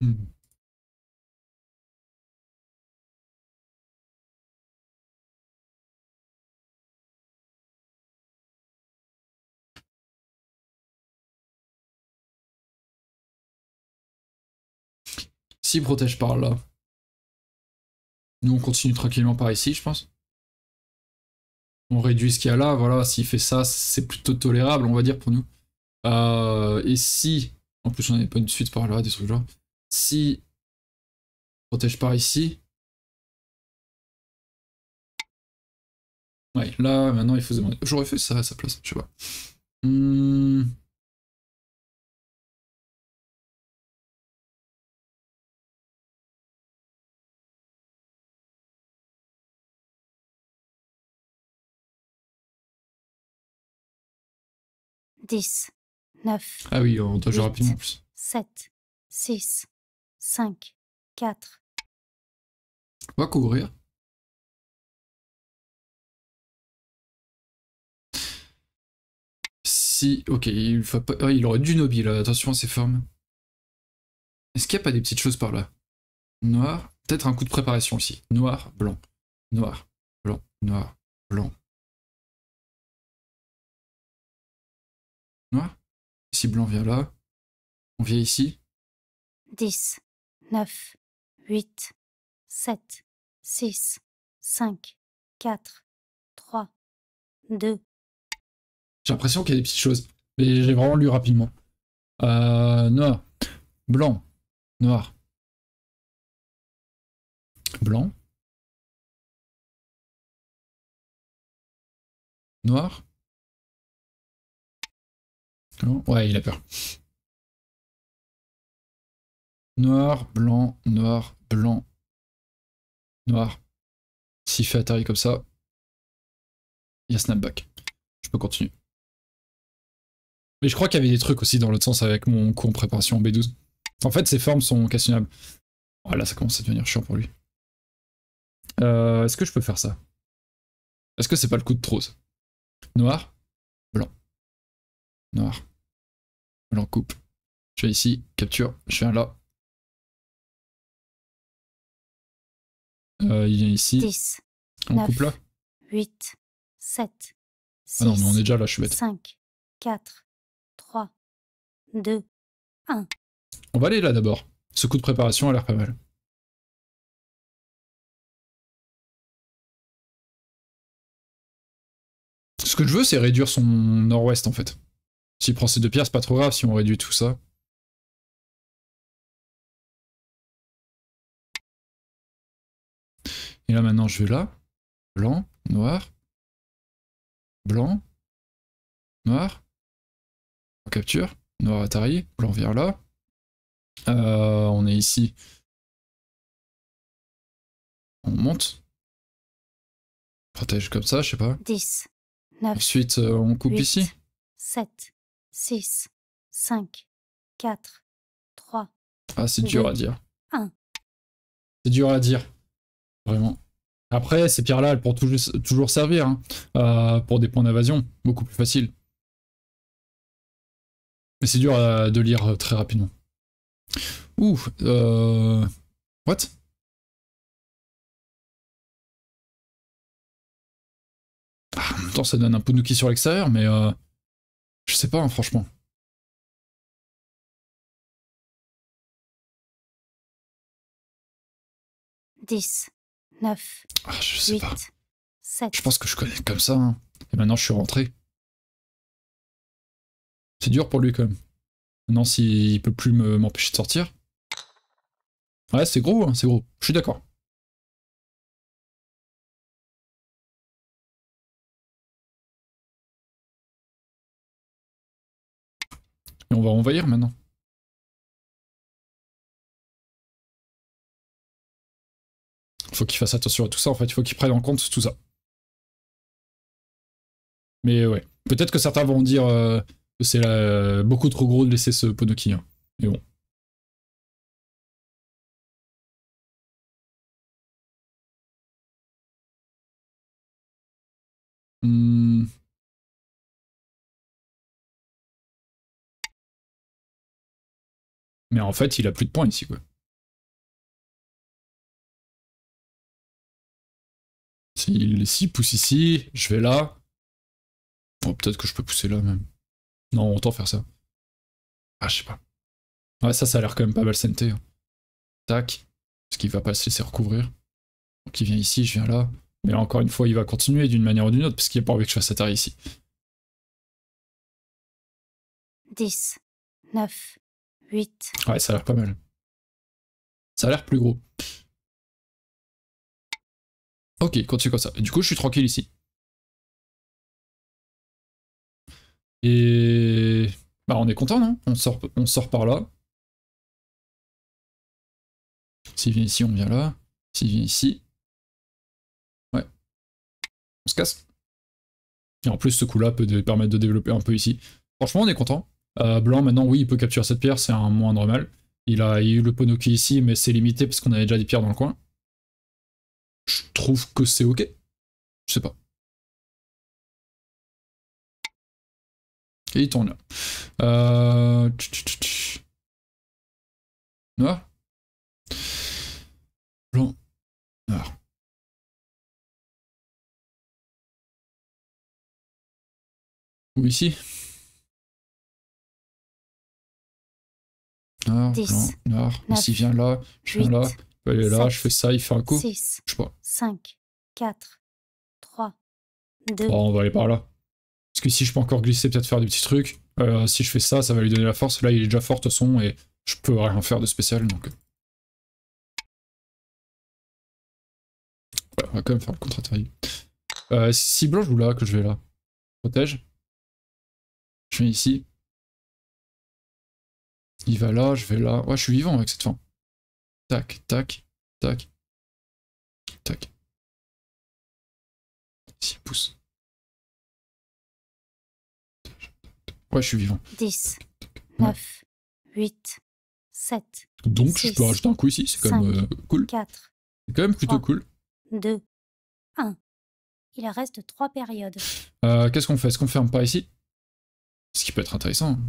Hmm. protège par là. Nous, on continue tranquillement par ici, je pense. On réduit ce qu'il y a là. Voilà, s'il fait ça, c'est plutôt tolérable, on va dire, pour nous. Euh, et si... En plus, on n'est pas une suite par là, des trucs là. Si... Protège par ici. Ouais, là, maintenant, il faut demander... J'aurais fait ça à sa place, tu vois 10, 9. Ah oui, on rapidement plus. 7, 6, 5, 4. On va couvrir. Si, ok, il, faut pas... il aurait dû Nobi attention à ses formes. Est-ce qu'il n'y a pas des petites choses par là Noir, peut-être un coup de préparation aussi. Noir, blanc, noir, blanc, noir, blanc, noir. Si blanc vient là, on vient ici. 10, 9, 8, 7, 6, 5, 4, 3, 2. J'ai l'impression qu'il y a des petites choses, mais j'ai vraiment lu rapidement. Euh, noir, blanc, noir, blanc, noir, ouais, il a peur. Noir, blanc, noir, blanc, noir. S'il fait atterrir comme ça, il y a snapback. Je peux continuer. Mais je crois qu'il y avait des trucs aussi dans l'autre sens avec mon cours en préparation B12. En fait, ces formes sont questionnables. Voilà, ah, ça commence à devenir chiant pour lui. Euh, est-ce que je peux faire ça Est-ce que c'est pas le coup de trop Noir, blanc. Noir. Alors coupe. Je vais ici, capture, je viens là. Euh, il vient ici. 10, on coupe là. 8, 7, 6, ah non, mais on est déjà là, je suis bête. 5, 4, 3, 2, 1. On va aller là d'abord. Ce coup de préparation a l'air pas mal. Ce que je veux, c'est réduire son nord-ouest en fait. S'il prend ces deux pierres, c'est pas trop grave si on réduit tout ça. Et là maintenant je vais là. Blanc, noir, blanc, noir. On capture, noir Atari, blanc vient là. Euh, on est ici. On monte. Protège comme ça, je sais pas. 10, Ensuite, euh, on coupe ici. 7, 6, 5, 4, 3. Ah, c'est dur à dire. 1. C'est dur à dire. Vraiment. Après, ces pierres-là, elles pourront toujours, servir hein, euh, pour des points d'invasion. Beaucoup plus facile. Mais c'est dur euh, de lire euh, très rapidement. Ouh, euh... What ah, En même temps, ça donne un Punuki sur l'extérieur, mais... Euh... Je sais pas, hein, franchement. Dix, neuf, ah, je Je pense que je connais comme ça. Hein. Et maintenant, je suis rentré. C'est dur pour lui quand même. Maintenant, s'il peut plus m'empêcher de sortir. Ouais, c'est gros, hein, c'est gros. Je suis d'accord. Et on va envahir maintenant. Faut qu'il fasse attention à tout ça, en fait. Il faut qu'il prenne en compte tout ça. Mais ouais. Peut-être que certains vont dire euh, que c'est euh, beaucoup trop gros de laisser ce de Hein. Mais bon. Hmm. Mais en fait, il a plus de points ici, quoi. S'il si pousse ici, je vais là. peut-être que je peux pousser là, même. Non, autant faire ça. Ah, je sais pas. ça, ça a l'air quand même pas mal senté. Hein. Tac. Parce qu'il va pas se laisser recouvrir. Donc il vient ici, je viens là. Mais là, encore une fois, il va continuer d'une manière ou d'une autre, parce qu'il n'a pas envie que je fasse atterrir ici. 10, 9, 8. Ouais, ça a l'air pas mal. Ça a l'air plus gros. Ok, continue comme ça. Du coup, je suis tranquille ici. Et... Bah, on est content, non on sort, on sort par là. S'il vient ici, on vient là. S'il vient ici... Ouais. On se casse. Et en plus, ce coup-là peut permettre de développer un peu ici. Franchement, on est content. Euh, blanc, maintenant, oui, il peut capturer cette pierre, c'est un moindre mal. Il a, eu le Ponoki ici, mais c'est limité parce qu'on avait déjà des pierres dans le coin. Je trouve que c'est ok. Je sais pas. Et il tourne là. Euh, Noir. Blanc. Noir. Ou ici nord, 10, non, là, je viens là, je là, je fais ça, il fait un coup. 5, 4, 3, 2. on va aller par là. Parce que si je peux encore glisser, peut-être faire des petits trucs. Euh, si je fais ça, ça va lui donner la force. Là, il est déjà fort, de son et je peux rien faire de spécial, donc... Euh. on va quand même faire le contre-attaque. Euh, si blanche, ou là, que je vais là. Protège. Je viens ici. Il va là, je vais là. Ouais, je suis vivant avec cette fin. Tac, tac, tac. Tac. il pousse. Ouais, je suis vivant. 10, 9, 8, 7. Donc je peux rajouter un coup ici, c'est quand même euh, cool. 4. C'est quand même plutôt cool. 2, 1. Il reste 3 périodes. Euh, qu'est-ce qu'on fait Est-ce qu'on ferme pas ici Ce qui peut être intéressant. Hein.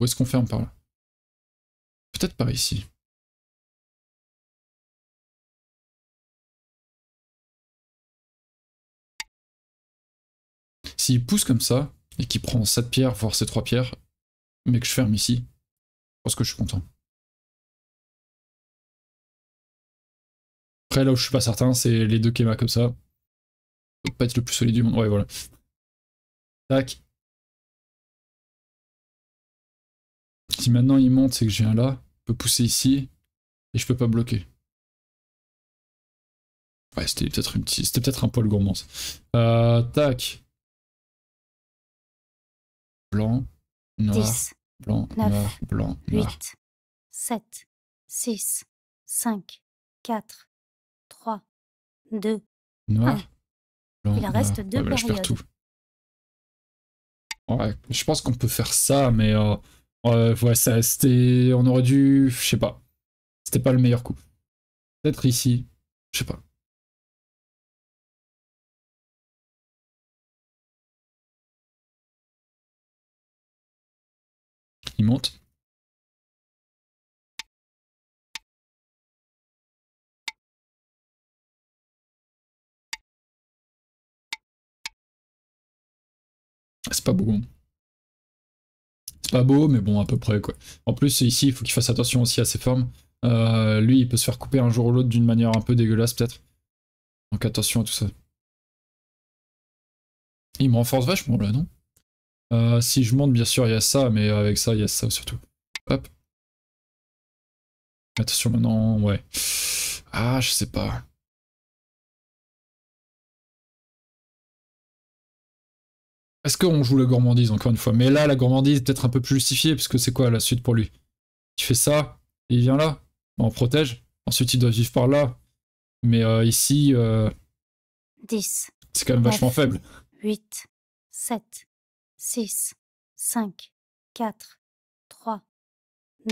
Où est-ce qu'on ferme par là Peut-être par ici. S'il pousse comme ça, et qu'il prend 7 pierres, voire ces trois pierres, mais que je ferme ici, je pense que je suis content. Après, là où je suis pas certain, c'est les deux kémas comme ça. Ça peut pas être le plus solide du monde. Ouais, voilà. Tac, Si maintenant il monte, c'est que j'ai un là, je peux pousser ici, et je peux pas bloquer. Ouais, c'était peut-être c'était peut-être un poil gourmand. Euh, tac. Blanc, noir, blanc, 9, noir, blanc, 8, 7, 6, 5, 4, 3, 2, noir, Blanc, Il en reste deux ouais, périodes. je perds tout. Ouais, je pense qu'on peut faire ça, mais euh, euh, c'était. On aurait dû. Je sais pas. C'était pas le meilleur coup. Peut-être ici. Je sais pas. Il monte. C'est pas beau. Hein. C'est pas beau, mais bon, à peu près, quoi. En plus, ici, il faut qu'il fasse attention aussi à ses formes. Euh, lui, il peut se faire couper un jour ou l'autre d'une manière un peu dégueulasse, peut-être. Donc attention à tout ça. Il me renforce vachement, là, non euh, Si je monte, bien sûr, il y a ça, mais avec ça, il y a ça, surtout. Hop. Attention, maintenant, ouais. Ah, je sais pas. Est-ce qu'on joue la gourmandise, encore une fois. Mais là, la gourmandise est peut-être un peu plus justifiée, parce que c'est quoi la suite pour lui Tu fais ça, il vient là, bah, on protège. Ensuite, il doit vivre par là. Mais euh, ici. 10. Euh, c'est quand même vachement faible. 8, 7, 6, 5, 4, 3,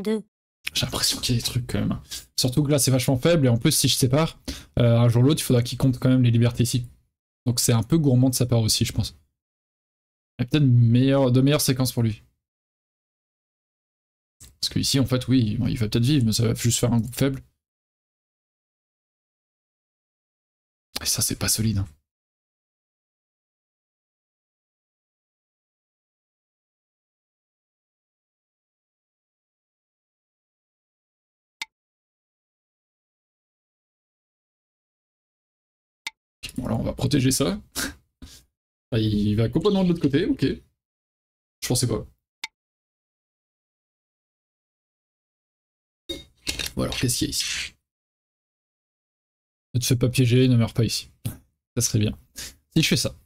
2. J'ai l'impression qu'il y a des trucs quand même. Hein. Surtout que là, c'est vachement faible, et en plus, si je sépare, euh, un jour l'autre, il faudra qu'il compte quand même les libertés ici. Donc c'est un peu gourmand de sa part aussi, je pense. Il peut-être de meilleures séquences pour lui. Parce que ici, en fait, oui, il va peut-être vivre, mais ça va juste faire un groupe faible. Et ça, c'est pas solide. Hein. Bon, là, on va protéger ça. (laughs) Bah, il va complètement de l'autre côté, ok. Je pensais pas. Bon alors, qu'est-ce qu'il y a ici Ne te fais pas piéger, ne meurs pas ici. Ça serait bien. Si je fais ça.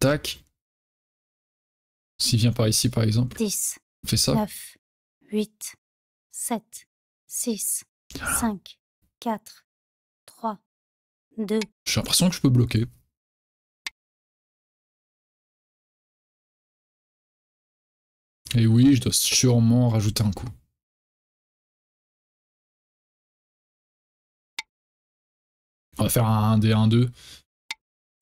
Tac. S'il vient par ici, par exemple. 10. On fait ça. 9, 8, 7, 6, 5, 4, j'ai l'impression que je peux bloquer. Et oui, je dois sûrement rajouter un coup. On va faire un 1D, 1-2.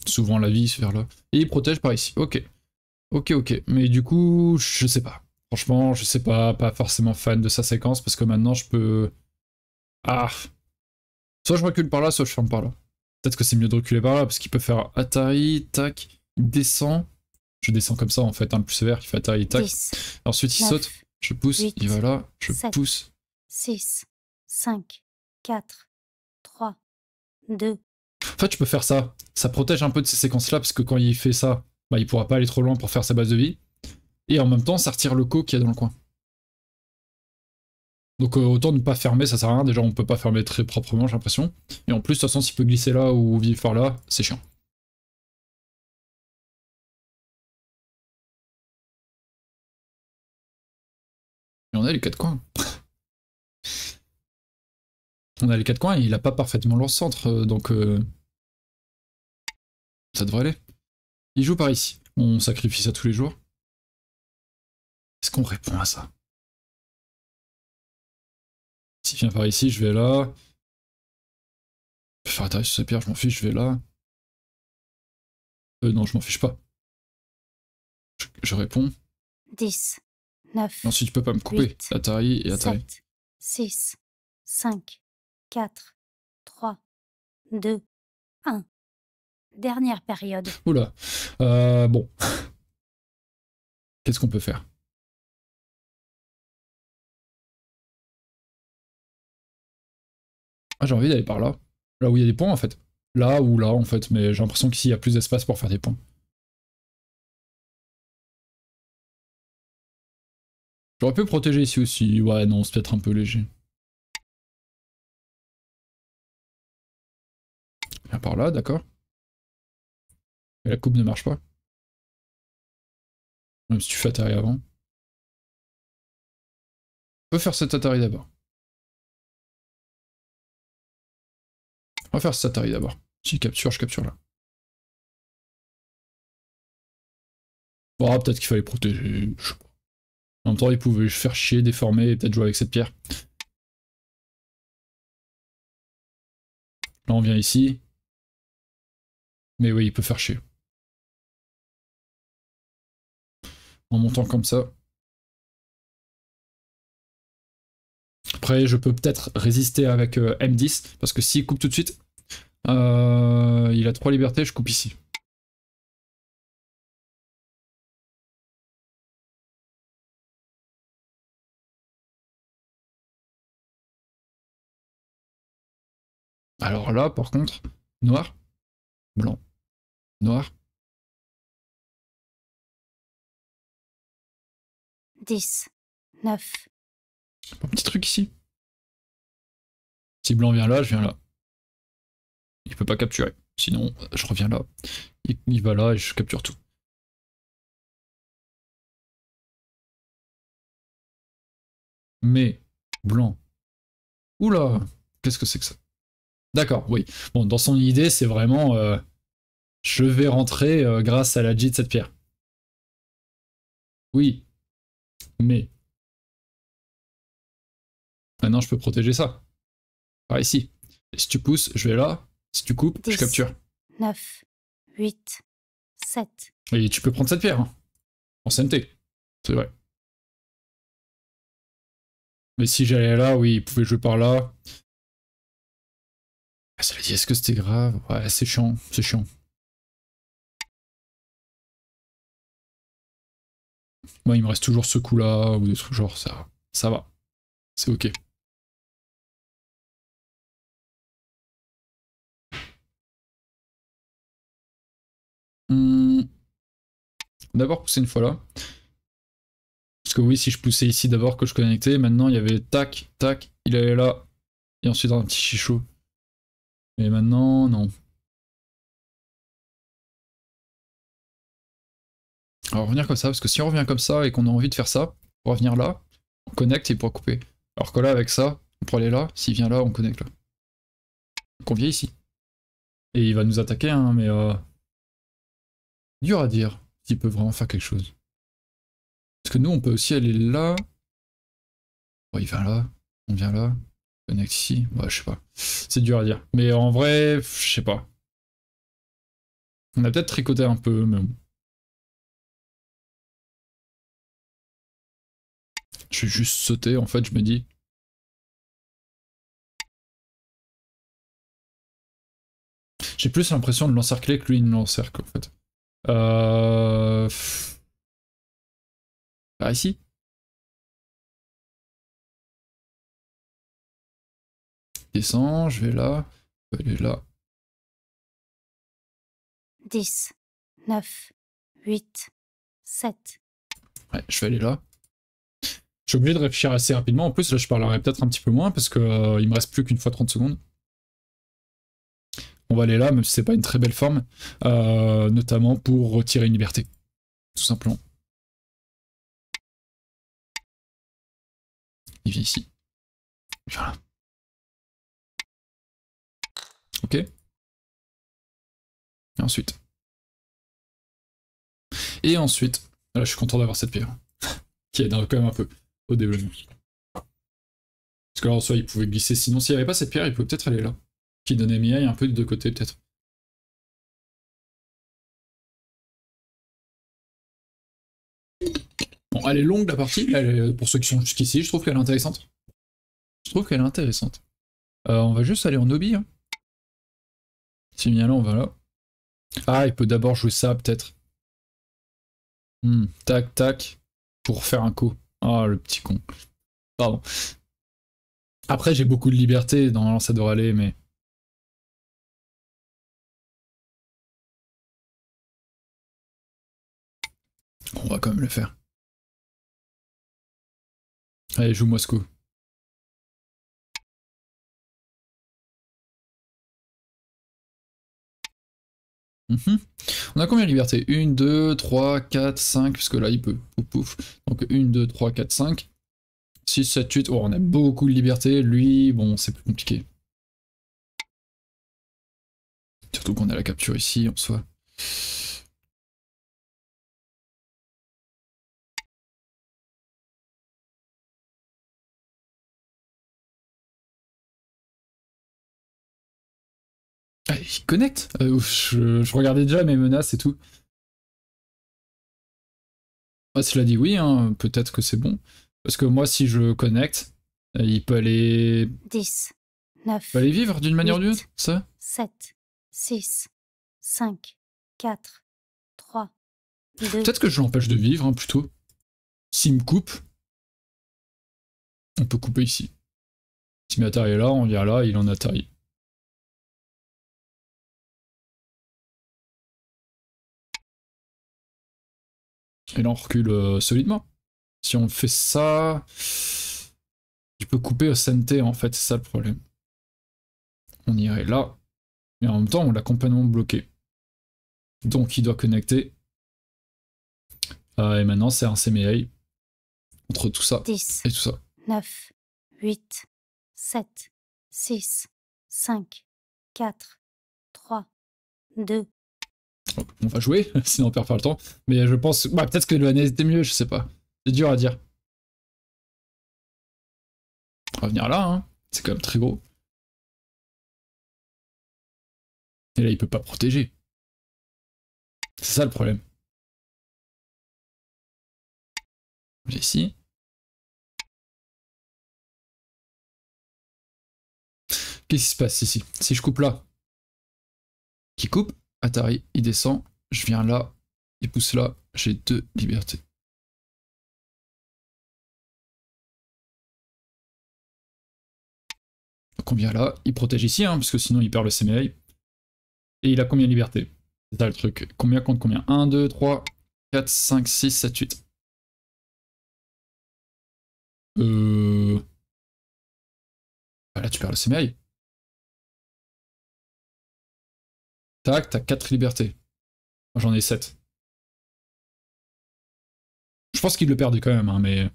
Souvent la vie, se fait là. Et il protège par ici. Ok. Ok, ok. Mais du coup, je sais pas. Franchement, je sais pas, pas forcément fan de sa séquence parce que maintenant je peux... Ah Soit je recule par là, soit je ferme par là. Peut-être que c'est mieux de reculer par là, parce qu'il peut faire Atari, tac, descend. Je descends comme ça en fait, hein, le plus sévère qui fait Atari, tac. Ensuite il saute, je pousse, il va là, je pousse. 6, 5, 4, 3, 2. En fait, tu peux faire ça. Ça protège un peu de ces séquences-là, parce que quand il fait ça, bah, il pourra pas aller trop loin pour faire sa base de vie. Et en même temps, ça retire le co qui a dans le coin. Donc euh, autant ne pas fermer, ça sert à rien. Déjà, on peut pas fermer très proprement, j'ai l'impression. Et en plus, de toute façon, s'il peut glisser là ou vivre par là, c'est chiant. Et on a les quatre coins. (laughs) on a les quatre coins et il a pas parfaitement leur centre, euh, donc euh, ça devrait aller. Il joue par ici. On sacrifie ça tous les jours. Est-ce qu'on répond à ça s'il vient par ici, je vais là. Enfin, attends, sur sais pierre, je m'en fiche, je vais là. Euh, non, je m'en fiche pas. Je, réponds. 10, 9. ensuite tu peux pas me couper. 8, et 7, 6, 5, 4, 3, 2, 1. Dernière période. Oula. Euh, bon. (laughs) Qu'est-ce qu'on peut faire Ah, j'ai envie d'aller par là. Là où il y a des ponts, en fait. Là ou là, en fait. Mais j'ai l'impression qu'ici, il y a plus d'espace pour faire des ponts. J'aurais pu protéger ici aussi. Ouais, non, c'est peut-être un peu léger. Viens par là, d'accord. Et la coupe ne marche pas. Même si tu fais atterrir avant. On peut faire cet atterri d'abord. va faire Satari d'abord. Si capture, je capture là. Bon, peut-être qu'il fallait protéger, En même temps, il pouvait faire chier, déformer et peut-être jouer avec cette pierre. Là, on vient ici. Mais oui, il peut faire chier. En montant comme ça. Après, je peux peut-être résister avec euh, M10, parce que s'il coupe tout de suite, euh, il a trois libertés, je coupe ici. Alors là, par contre, noir, blanc, noir. Dix, neuf. Un petit truc ici. Si blanc vient là, je viens là il peut pas capturer. Sinon, je reviens là. Il, va là et je capture tout. Mais, blanc. Oula, qu'est-ce que c'est que ça D'accord, oui. Bon, dans son idée, c'est vraiment euh, je vais rentrer euh, grâce à la J de cette pierre. Oui. Mais. Maintenant, je peux protéger ça. Par ici. si tu pousses, je vais là. Si tu coupes, je capture. 9, 8, 7. Et tu peux prendre cette pierre. Hein. en CMT. C'est vrai. Mais si j'allais là, oui, il pouvait jouer par là. ça ah, veut dire, est-ce que c'était grave Ouais, c'est chiant, c'est chiant. Moi, il me reste toujours ce coup-là, ou des trucs genre ça. Ça va. C'est ok. Hmm. D'abord pousser une fois là. Parce que oui, si je poussais ici d'abord que je connectais, maintenant il y avait tac, tac, il allait là. Et ensuite un petit chichot. Et maintenant, non. Alors revenir comme ça, parce que si on revient comme ça et qu'on a envie de faire ça, va venir là, on connecte et on couper. Alors que là, avec ça, on pourrait aller là, s'il vient là, on connecte là. Donc on vient ici. Et il va nous attaquer, hein, mais euh, dur à dire s'il peut vraiment faire quelque chose. Parce que nous, on peut aussi aller là. il vient là, on vient là, ici. je sais pas. C'est dur à dire. Mais en vrai, je sais pas. On a peut-être tricoté un peu, mais bon. Je suis juste sauté, en fait, je me dis. J'ai plus l'impression de l'encercler que lui, il l'encercle, en fait. Euh... Par ah, ici Descends, je vais là. Je vais aller là. 10, 9, 8, 7. Ouais, je vais aller là. Je suis obligé de réfléchir assez rapidement. En plus, là, je parlerai peut-être un petit peu moins parce qu'il euh, me reste plus qu'une fois 30 secondes on va aller là, même si c'est pas une très belle forme, euh, notamment pour retirer une liberté, tout simplement. Il vient ici. Voilà. Ok. Et ensuite. Et ensuite, là je suis content d'avoir cette pierre, (laughs) qui aide quand même un peu au développement. Parce que là en il pouvait glisser, sinon s'il n'y avait pas cette pierre, il pouvait peut-être aller là qui donnait MI un peu de deux côtés peut-être. Bon, elle est longue la partie, euh, pour ceux qui sont jusqu'ici, je trouve qu'elle est intéressante. Je trouve qu'elle est intéressante. Euh, on va juste aller en hobby. Hein. Si bien là, on va là. Ah, il peut d'abord jouer ça peut-être. Hmm, tac, tac, pour faire un coup. Ah, le petit con. Pardon. Après, j'ai beaucoup de liberté dans ça de aller, mais... pourra quand même le faire. Allez, joue-moi ce mhm. On a combien de libertés 1, 2, 3, 4, 5, puisque là il peut pouf Donc 1, 2, 3, 4, 5. 6, 7, 8. on a beaucoup de libertés. Lui, bon, c'est plus compliqué. Surtout qu'on a la capture ici en soi. Il connecte. Euh, je, regardais déjà mes menaces et tout. cela dit oui, hein, peut-être que c'est bon. Parce que moi, si je connecte, euh, il peut aller. 10, 9. Il peut aller vivre d'une manière ou d'une autre, ça 7, 6, 5, 4, 3, 2. Peut-être que je l'empêche de vivre, hein, plutôt. S'il me coupe, on peut couper ici. Si Matar là, on vient là, il en taille. Et là, on recule euh, solidement. Si on fait ça, tu peux couper au en fait, c'est ça le problème. On irait là, mais en même temps, on l'a complètement bloqué. Donc, il doit connecter. Euh, et maintenant, c'est un CMI. entre tout ça et tout ça. 9, 8, 7, 6, 5, 4, 3, 2, on va jouer, (laughs) sinon on perd pas le temps. Mais je pense, bah, peut-être que le était mieux, je sais pas. C'est dur à dire. On va venir là, hein. c'est quand même très gros. Et là, il peut pas protéger. C'est ça le problème. J'ai ici. Qu'est-ce qui se passe ici Si je coupe là, qui coupe Atari, il descend, je viens là, il pousse là, j'ai deux libertés. combien là Il protège ici, hein, parce que sinon il perd le CMI. Et il a combien de libertés C'est ça le truc. Combien compte combien 1, 2, 3, 4, 5, 6, 7, 8. Euh... Bah, là tu perds le CMI. Tac, t'as 4 libertés. J'en ai 7. Je pense qu'il le perdait quand même, hein, mais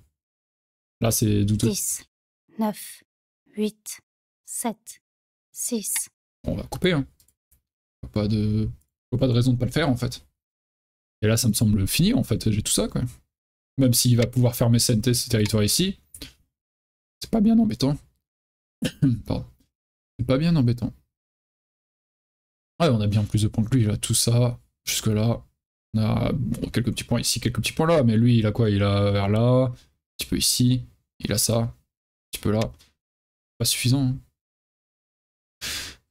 là c'est douteux. 10, 9, 8, 7, 6. On va couper, hein. Pas de... pas de raison de pas le faire en fait. Et là ça me semble fini en fait, j'ai tout ça quoi. Même s'il va pouvoir fermer SNT ce territoire ici, c'est pas bien embêtant. (coughs) Pardon. C'est pas bien embêtant. Ouais, ah, on a bien plus de points que lui, il a tout ça, jusque-là. On a quelques petits points ici, quelques petits points là, mais lui, il a quoi Il a vers là, un petit peu ici, il a ça, un petit peu là. Pas suffisant.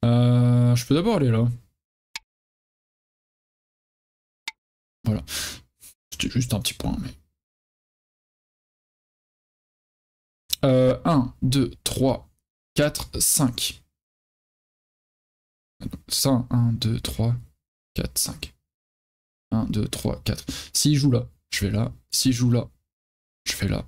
Hein. Euh, je peux d'abord aller là. Voilà. C'était juste un petit point, mais... 1, 2, 3, 4, 5. 5, 1, 2, 3, 4, 5. 1, 2, 3, 4. S'il joue là, je vais là. S'il joue là, je fais là.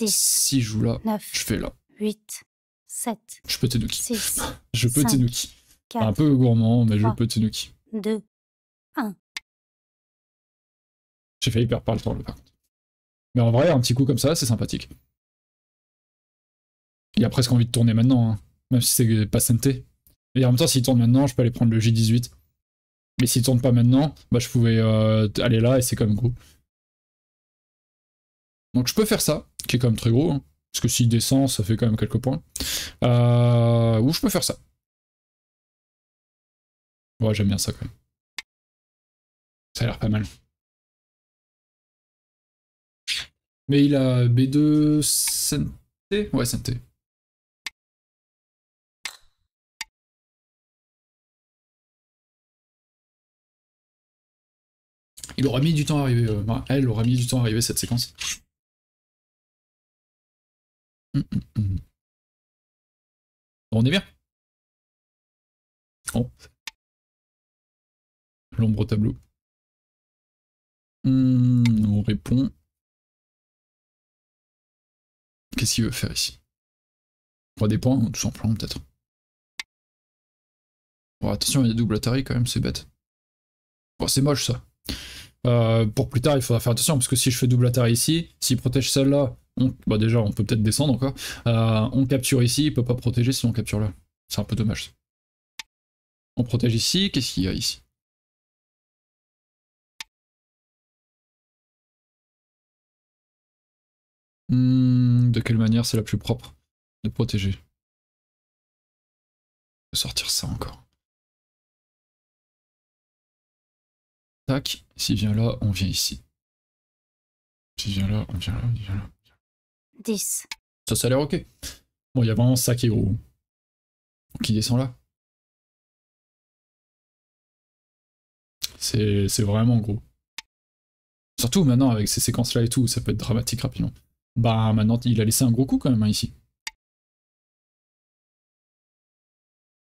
Si S'il joue là, je fais là. 8, 7. Je peux Tenuki. (laughs) je peux Tenuki. Un peu gourmand, mais je peux Tenuki. 2, 1. J'ai failli perdre par le temps, le par contre. Mais en vrai, un petit coup comme ça, c'est sympathique. Il a presque envie de tourner maintenant, hein. même si c'est pas santé. Et en même temps, s'il tourne maintenant, je peux aller prendre le J18. Mais ne tourne pas maintenant, bah, je pouvais euh, aller là et c'est quand même gros. Donc je peux faire ça, qui est quand même très gros. Hein. parce que s'il descend, ça fait quand même quelques points. Euh, ou je peux faire ça. Ouais, j'aime bien ça quand même. Ça a l'air pas mal. Mais il a B2 Santé Ouais, Santé. Il aura mis du temps à arriver, euh, elle aura mis du temps à arriver cette séquence. Hum, hum, hum. On est bien. L'ombre au tableau. on répond. Qu'est-ce qu'il veut faire ici des points, tout simplement peut-être. attention, il y a des doubles Atari quand même, c'est bête. c'est moche ça. Euh, pour plus tard, il faudra faire attention, parce que si je fais double attaque ici, s'il protège celle-là, bah déjà, on peut peut-être descendre encore. Euh, on capture ici, il peut pas protéger si on capture là. C'est un peu dommage. On protège ici, qu'est-ce qu'il y a ici hmm, De quelle manière c'est la plus propre de protéger sortir ça encore Tac, s'il vient là, on vient ici. S'il vient là, on vient là, on vient là. 10. Ça, ça a l'air ok. Bon, il y a vraiment ça qui est gros. Qui descend là. C'est vraiment gros. Surtout maintenant avec ces séquences-là et tout, ça peut être dramatique rapidement. Bah maintenant, il a laissé un gros coup quand même hein, ici.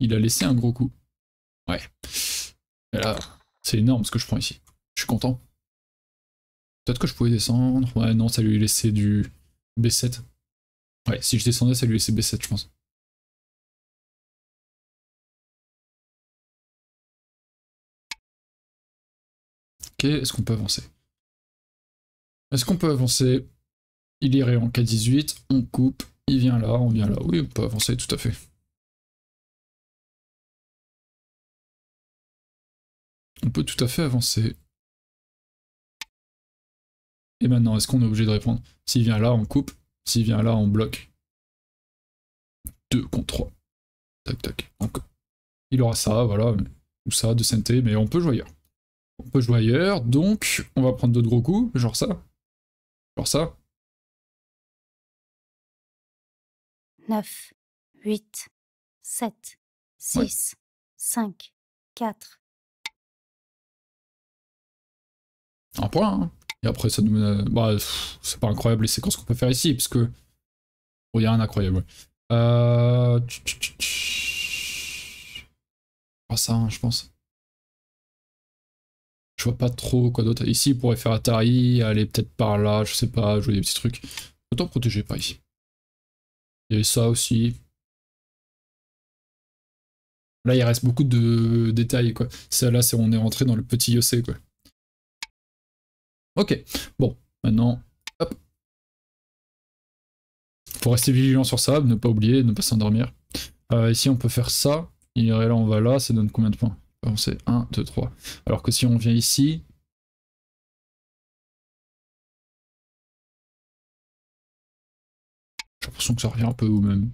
Il a laissé un gros coup. Ouais. Et là, c'est énorme ce que je prends ici. Je suis content. Peut-être que je pouvais descendre. Ouais, non, ça lui laissait du B7. Ouais, si je descendais, ça lui laissait B7, je pense. Ok, est-ce qu'on peut avancer Est-ce qu'on peut avancer Il irait en K18, on coupe, il vient là, on vient là. Oui, on peut avancer, tout à fait. peut tout à fait avancer. Et maintenant, est-ce qu'on est obligé de répondre S'il vient là, on coupe. S'il vient là, on bloque. 2 contre 3. Tac, tac. Donc, Il aura ça, voilà. Ou ça, de santé, mais on peut jouer ailleurs. On peut jouer ailleurs, donc on va prendre d'autres gros coups, genre ça. Genre ça. 9, 8, 7, 6, 5, 4, un point. Hein. Et après, ça nous. Euh, bah, c'est pas incroyable les séquences qu'on peut faire ici, parce que. il oh, a rien d'incroyable. Euh. Ah, ça, hein, je pense. Je vois pas trop quoi d'autre. Ici, on pourrait faire Atari, aller peut-être par là, je sais pas, jouer des petits trucs. Autant protéger par ici. Il ça aussi. Là, il reste beaucoup de détails, quoi. celle là, c'est on est rentré dans le petit Yossé, quoi. Ok, bon, maintenant, hop. Faut rester vigilant sur ça, ne pas oublier, ne pas s'endormir. Euh, ici, on peut faire ça. Et là, on va là, ça donne combien de points C'est 1, 2, 3. Alors que si on vient ici... J'ai l'impression que ça revient un peu au même.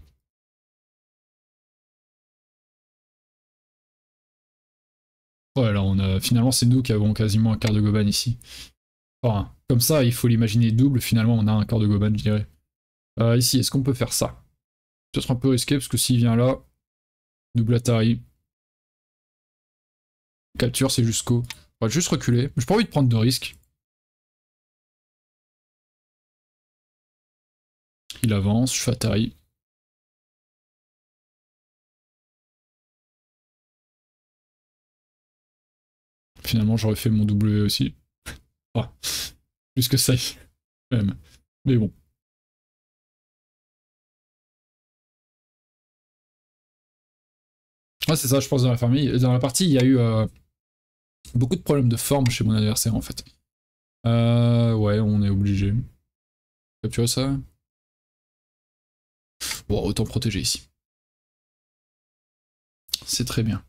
Voilà, on a... Finalement, c'est nous qui avons quasiment un quart de Goban ici. Enfin, comme ça, il faut l'imaginer double, finalement on a un corps de Goban, je dirais. Euh, ici, est-ce qu'on peut faire ça Peut-être un peu risqué, parce que s'il vient là, double Atari. Capture, c'est jusqu'au. On va juste reculer. n'ai pas envie de prendre de risques. Il avance, je fais Atari. Finalement, j'aurais fait mon W aussi. Oh, Plus que ça, même. Mais bon. Ah, c'est ça, je pense, dans la famille. Dans la partie, il y a eu euh, beaucoup de problèmes de forme chez mon adversaire, en fait. Euh, ouais, on est obligé. Tu vois ça Bon, autant protéger ici. C'est très bien.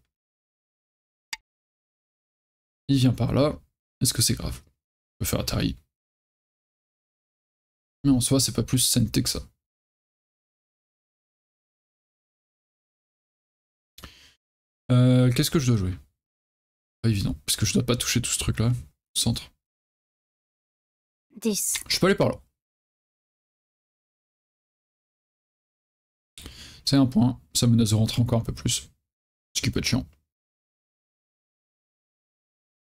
Il vient par là. Est-ce que c'est grave peut faire Atari. Mais en soi, c'est pas plus saineté que ça. Euh, qu'est-ce que je dois jouer Pas évident, parce que je dois pas toucher tout ce truc-là. Centre. Je peux aller par là. C'est un point, ça menace de rentrer encore un peu plus. Ce qui peut être chiant.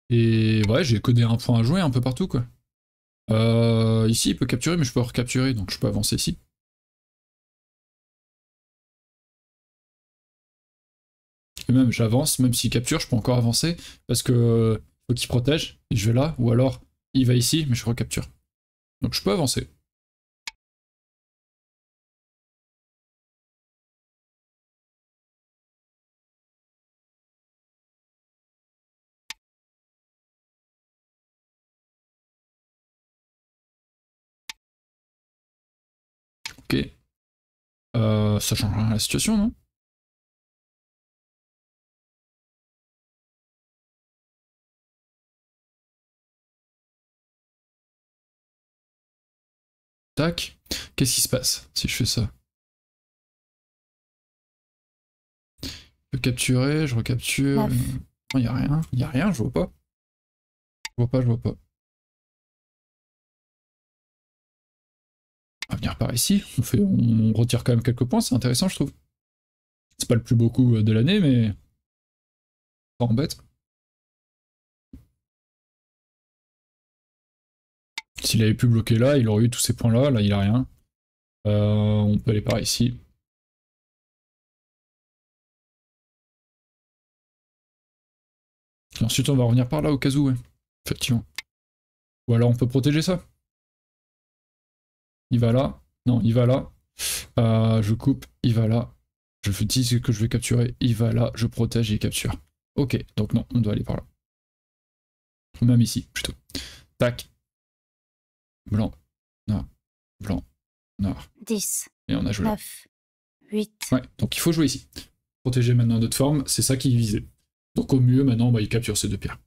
Et ouais, j'ai codé un point à jouer un peu partout, quoi. Euh, ici, il peut capturer, mais je peux recapturer, donc je peux avancer ici. Et même, j'avance, même s'il capture, je peux encore avancer, parce que euh, faut qu'il protège, et je vais là, ou alors il va ici, mais je recapture. Donc je peux avancer. Euh, ça change la situation, non Tac. Qu'est-ce qui se passe si je fais ça Je peux capturer, je recapture. Il n'y a rien, il n'y a rien, je vois pas. Je vois pas, je vois pas. On va venir par ici. On, fait, on retire quand même quelques points, c'est intéressant, je trouve. C'est pas le plus beaucoup euh, de l'année, mais. pas embête. S'il avait pu bloquer là, il aurait eu tous ces points-là. Là, il a rien. Euh, on peut aller par ici. ensuite, on va revenir par là au cas où, ouais. Effectivement. Ou alors, on peut protéger ça il va là, non, il va là, euh, je coupe, il va là, je dis ce que je vais capturer, il va là, je protège et il capture. Ok, donc non, on doit aller par là. Même ici, plutôt. Tac. Blanc. Non. Blanc. Noir. 10. Et on a joué 9. 8. Ouais, donc il faut jouer ici. Protéger maintenant notre forme, c'est ça qui visait. Donc au mieux, maintenant, bah, il capture ces deux pierres.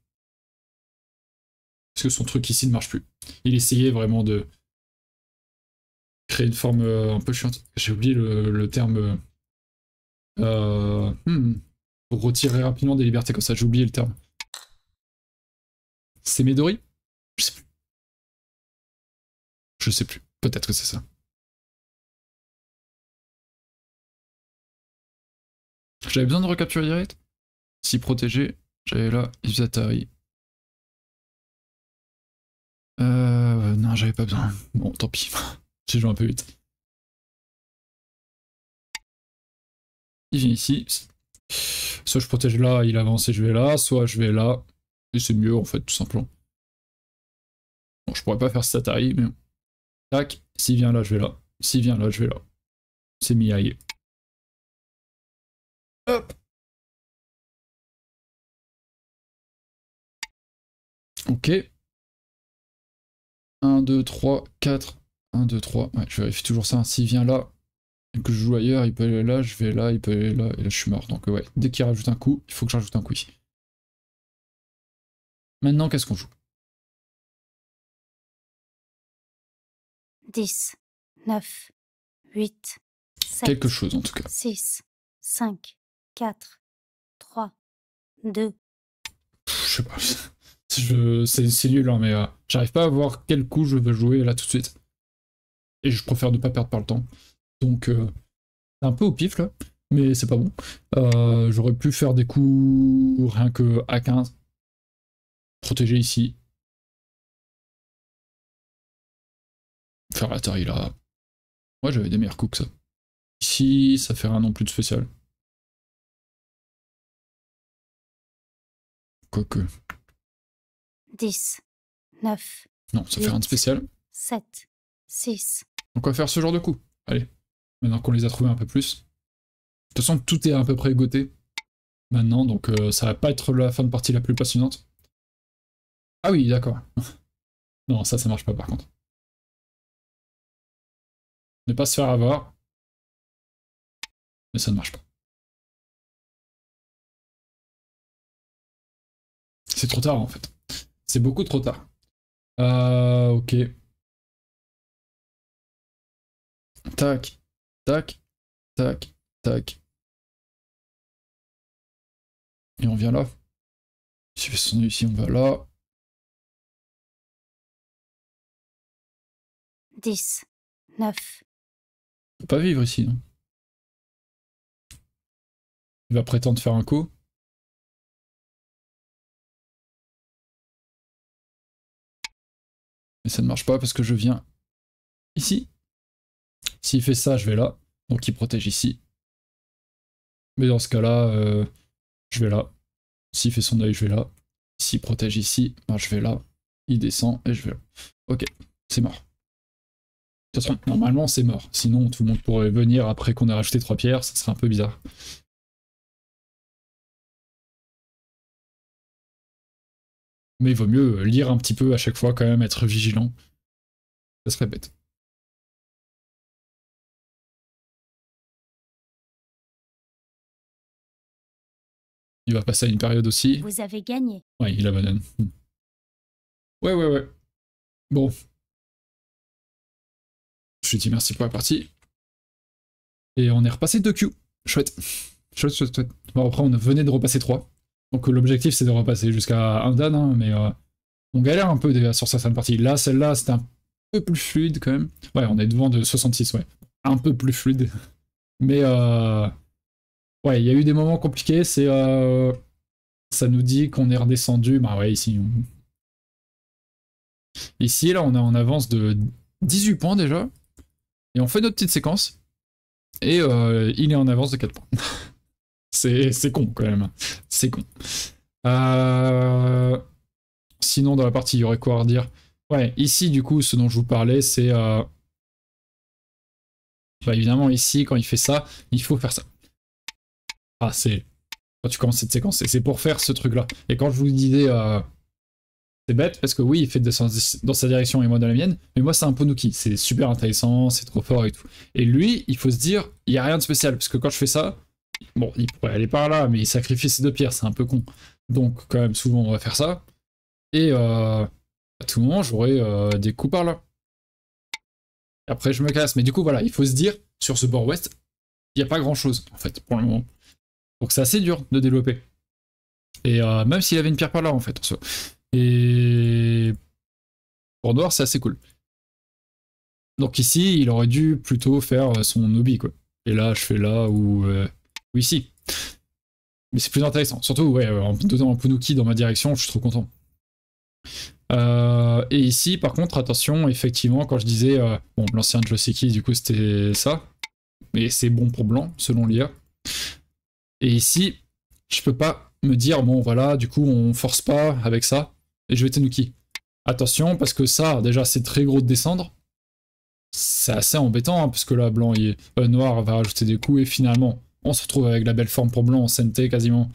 Parce que son truc ici ne marche plus. Il essayait vraiment de, une forme euh, un peu chiante. J'ai oublié le, terme. Euh, euh, hmm, pour retirer rapidement des libertés comme ça, j'ai oublié le terme. C'est Médori Je sais plus. Je sais plus. Peut-être que c'est ça. J'avais besoin de recapturer direct. Si protégé, j'avais là isatari Euh. Non, j'avais pas besoin. Bon, tant pis. (laughs) J'ai joué un peu vite. Il vient ici. Soit je protège là, il avance et je vais là, soit je vais là. Et c'est mieux en fait, tout simplement. Bon, je pourrais pas faire taille, mais... Tac, s'il vient là, je vais là. S'il vient là, je vais là. C'est mi-aïe. Hop Ok. 1, 2, 3, 4, 1, 2, 3. Ouais, je vérifie toujours ça. S'il vient là, et que je joue ailleurs, il peut aller là, je vais là, il peut aller là, et là je suis mort. Donc euh, ouais, dès qu'il rajoute un coup, il faut que je rajoute un coup ici. Maintenant, qu'est-ce qu'on joue 10, 9, 8, 7, Quelque chose en tout cas. 6, 5, 4, 3, 2. je sais pas. (laughs) C'est nul, hein, mais euh, j'arrive pas à voir quel coup je veux jouer là tout de suite et je préfère ne pas perdre par le temps. Donc euh, c'est un peu au pif là, mais c'est pas bon. Euh, j'aurais pu faire des coups rien que à 15. Protéger ici. Faire la taille là. Moi j'avais des meilleurs coups que ça. Ici, ça fait rien non plus de spécial. Quoique. 10, 9. Non, ça fait rien de spécial. 7, 6, quoi on va faire ce genre de coup. Allez, maintenant qu'on les a trouvés un peu plus. De toute façon, tout est à peu près goté maintenant, donc euh, ça va pas être la fin de partie la plus passionnante. Ah oui, d'accord. (laughs) non, ça, ça marche pas par contre. Ne pas se faire avoir. Mais ça ne marche pas. C'est trop tard en fait. C'est beaucoup trop tard. Euh, ok. Tac, tac, tac, tac. Et on vient là. Si on ici, on va là. 10, 9. pas vivre ici, Il va prétendre faire un coup. Mais ça ne marche pas parce que je viens ici. S'il fait ça, je vais là. Donc il protège ici. Mais dans ce cas-là, euh, je vais là. S'il fait son œil, je vais là. S'il protège ici, ben, je vais là. Il descend et je vais là. Ok, c'est mort. De toute façon, normalement, c'est mort. Sinon, tout le monde pourrait venir après qu'on ait rajouté trois pierres. Ça serait un peu bizarre. Mais il vaut mieux lire un petit peu à chaque fois, quand même, être vigilant. Ça serait bête. Il va passer à une période aussi. Vous avez gagné. Ouais, il abandonne. Hmm. Ouais, ouais, ouais. Bon. Je lui dis merci pour la partie. Et on est repassé 2 Q. Chouette. Chouette, chouette, chouette. Bon, après, on venait de repasser 3. Donc l'objectif, c'est de repasser jusqu'à un dan, hein, mais euh, on galère un peu déjà sur certaines parties. Là, celle-là, c'est un peu plus fluide quand même. Ouais, on est devant de 66, ouais. Un peu plus fluide. Mais... Euh, ouais, il y a eu des moments compliqués. C'est, euh, ça nous dit qu'on est redescendu. Bah ouais, ici. Ici, là, on est en avance de 18 points déjà. Et on fait notre petite séquence. Et euh, il est en avance de 4 points. (laughs) c'est con quand même. C'est con. Euh, sinon, dans la partie, il y aurait quoi à redire Ouais, ici, du coup, ce dont je vous parlais, c'est... Bah, évidemment, ici, quand il fait ça, il faut faire ça. Ah, c'est... Quand tu commences cette séquence, c'est pour faire ce truc-là. Et quand je vous disais... Euh, c'est bête, parce que oui, il fait de dans sa direction et moi dans la mienne, mais moi c'est un Ponuki, c'est super intéressant, c'est trop fort et tout. Et lui, il faut se dire, il n'y a rien de spécial, parce que quand je fais ça, bon, il pourrait aller par là, mais il sacrifie ses deux pierres, c'est un peu con. Donc quand même, souvent on va faire ça. Et euh, à tout moment, j'aurai euh, des coups par là. Après, je me casse. Mais du coup, voilà, il faut se dire, sur ce bord ouest, il n'y a pas grand-chose, en fait, pour le moment. Donc c'est assez dur de développer. Et euh, même s'il avait une pierre par là en fait. Et pour Noir, c'est assez cool. Donc ici, il aurait dû plutôt faire son hobby quoi. Et là, je fais là ou, euh, ou ici. Mais c'est plus intéressant. Surtout, ouais, en donnant un Punuki dans ma direction, je suis trop content. Euh, et ici, par contre, attention, effectivement, quand je disais... bon, l'ancien Joseki, du coup, c'était ça. Mais c'est bon pour blanc, selon l'IA. Et ici, je peux pas me dire, bon voilà, du coup on force pas avec ça, et je vais qui. Attention, parce que ça, déjà c'est très gros de descendre. C'est assez embêtant, puisque hein, parce que là, blanc, et euh, noir va rajouter des coups, et finalement, on se retrouve avec la belle forme pour blanc en Sente quasiment,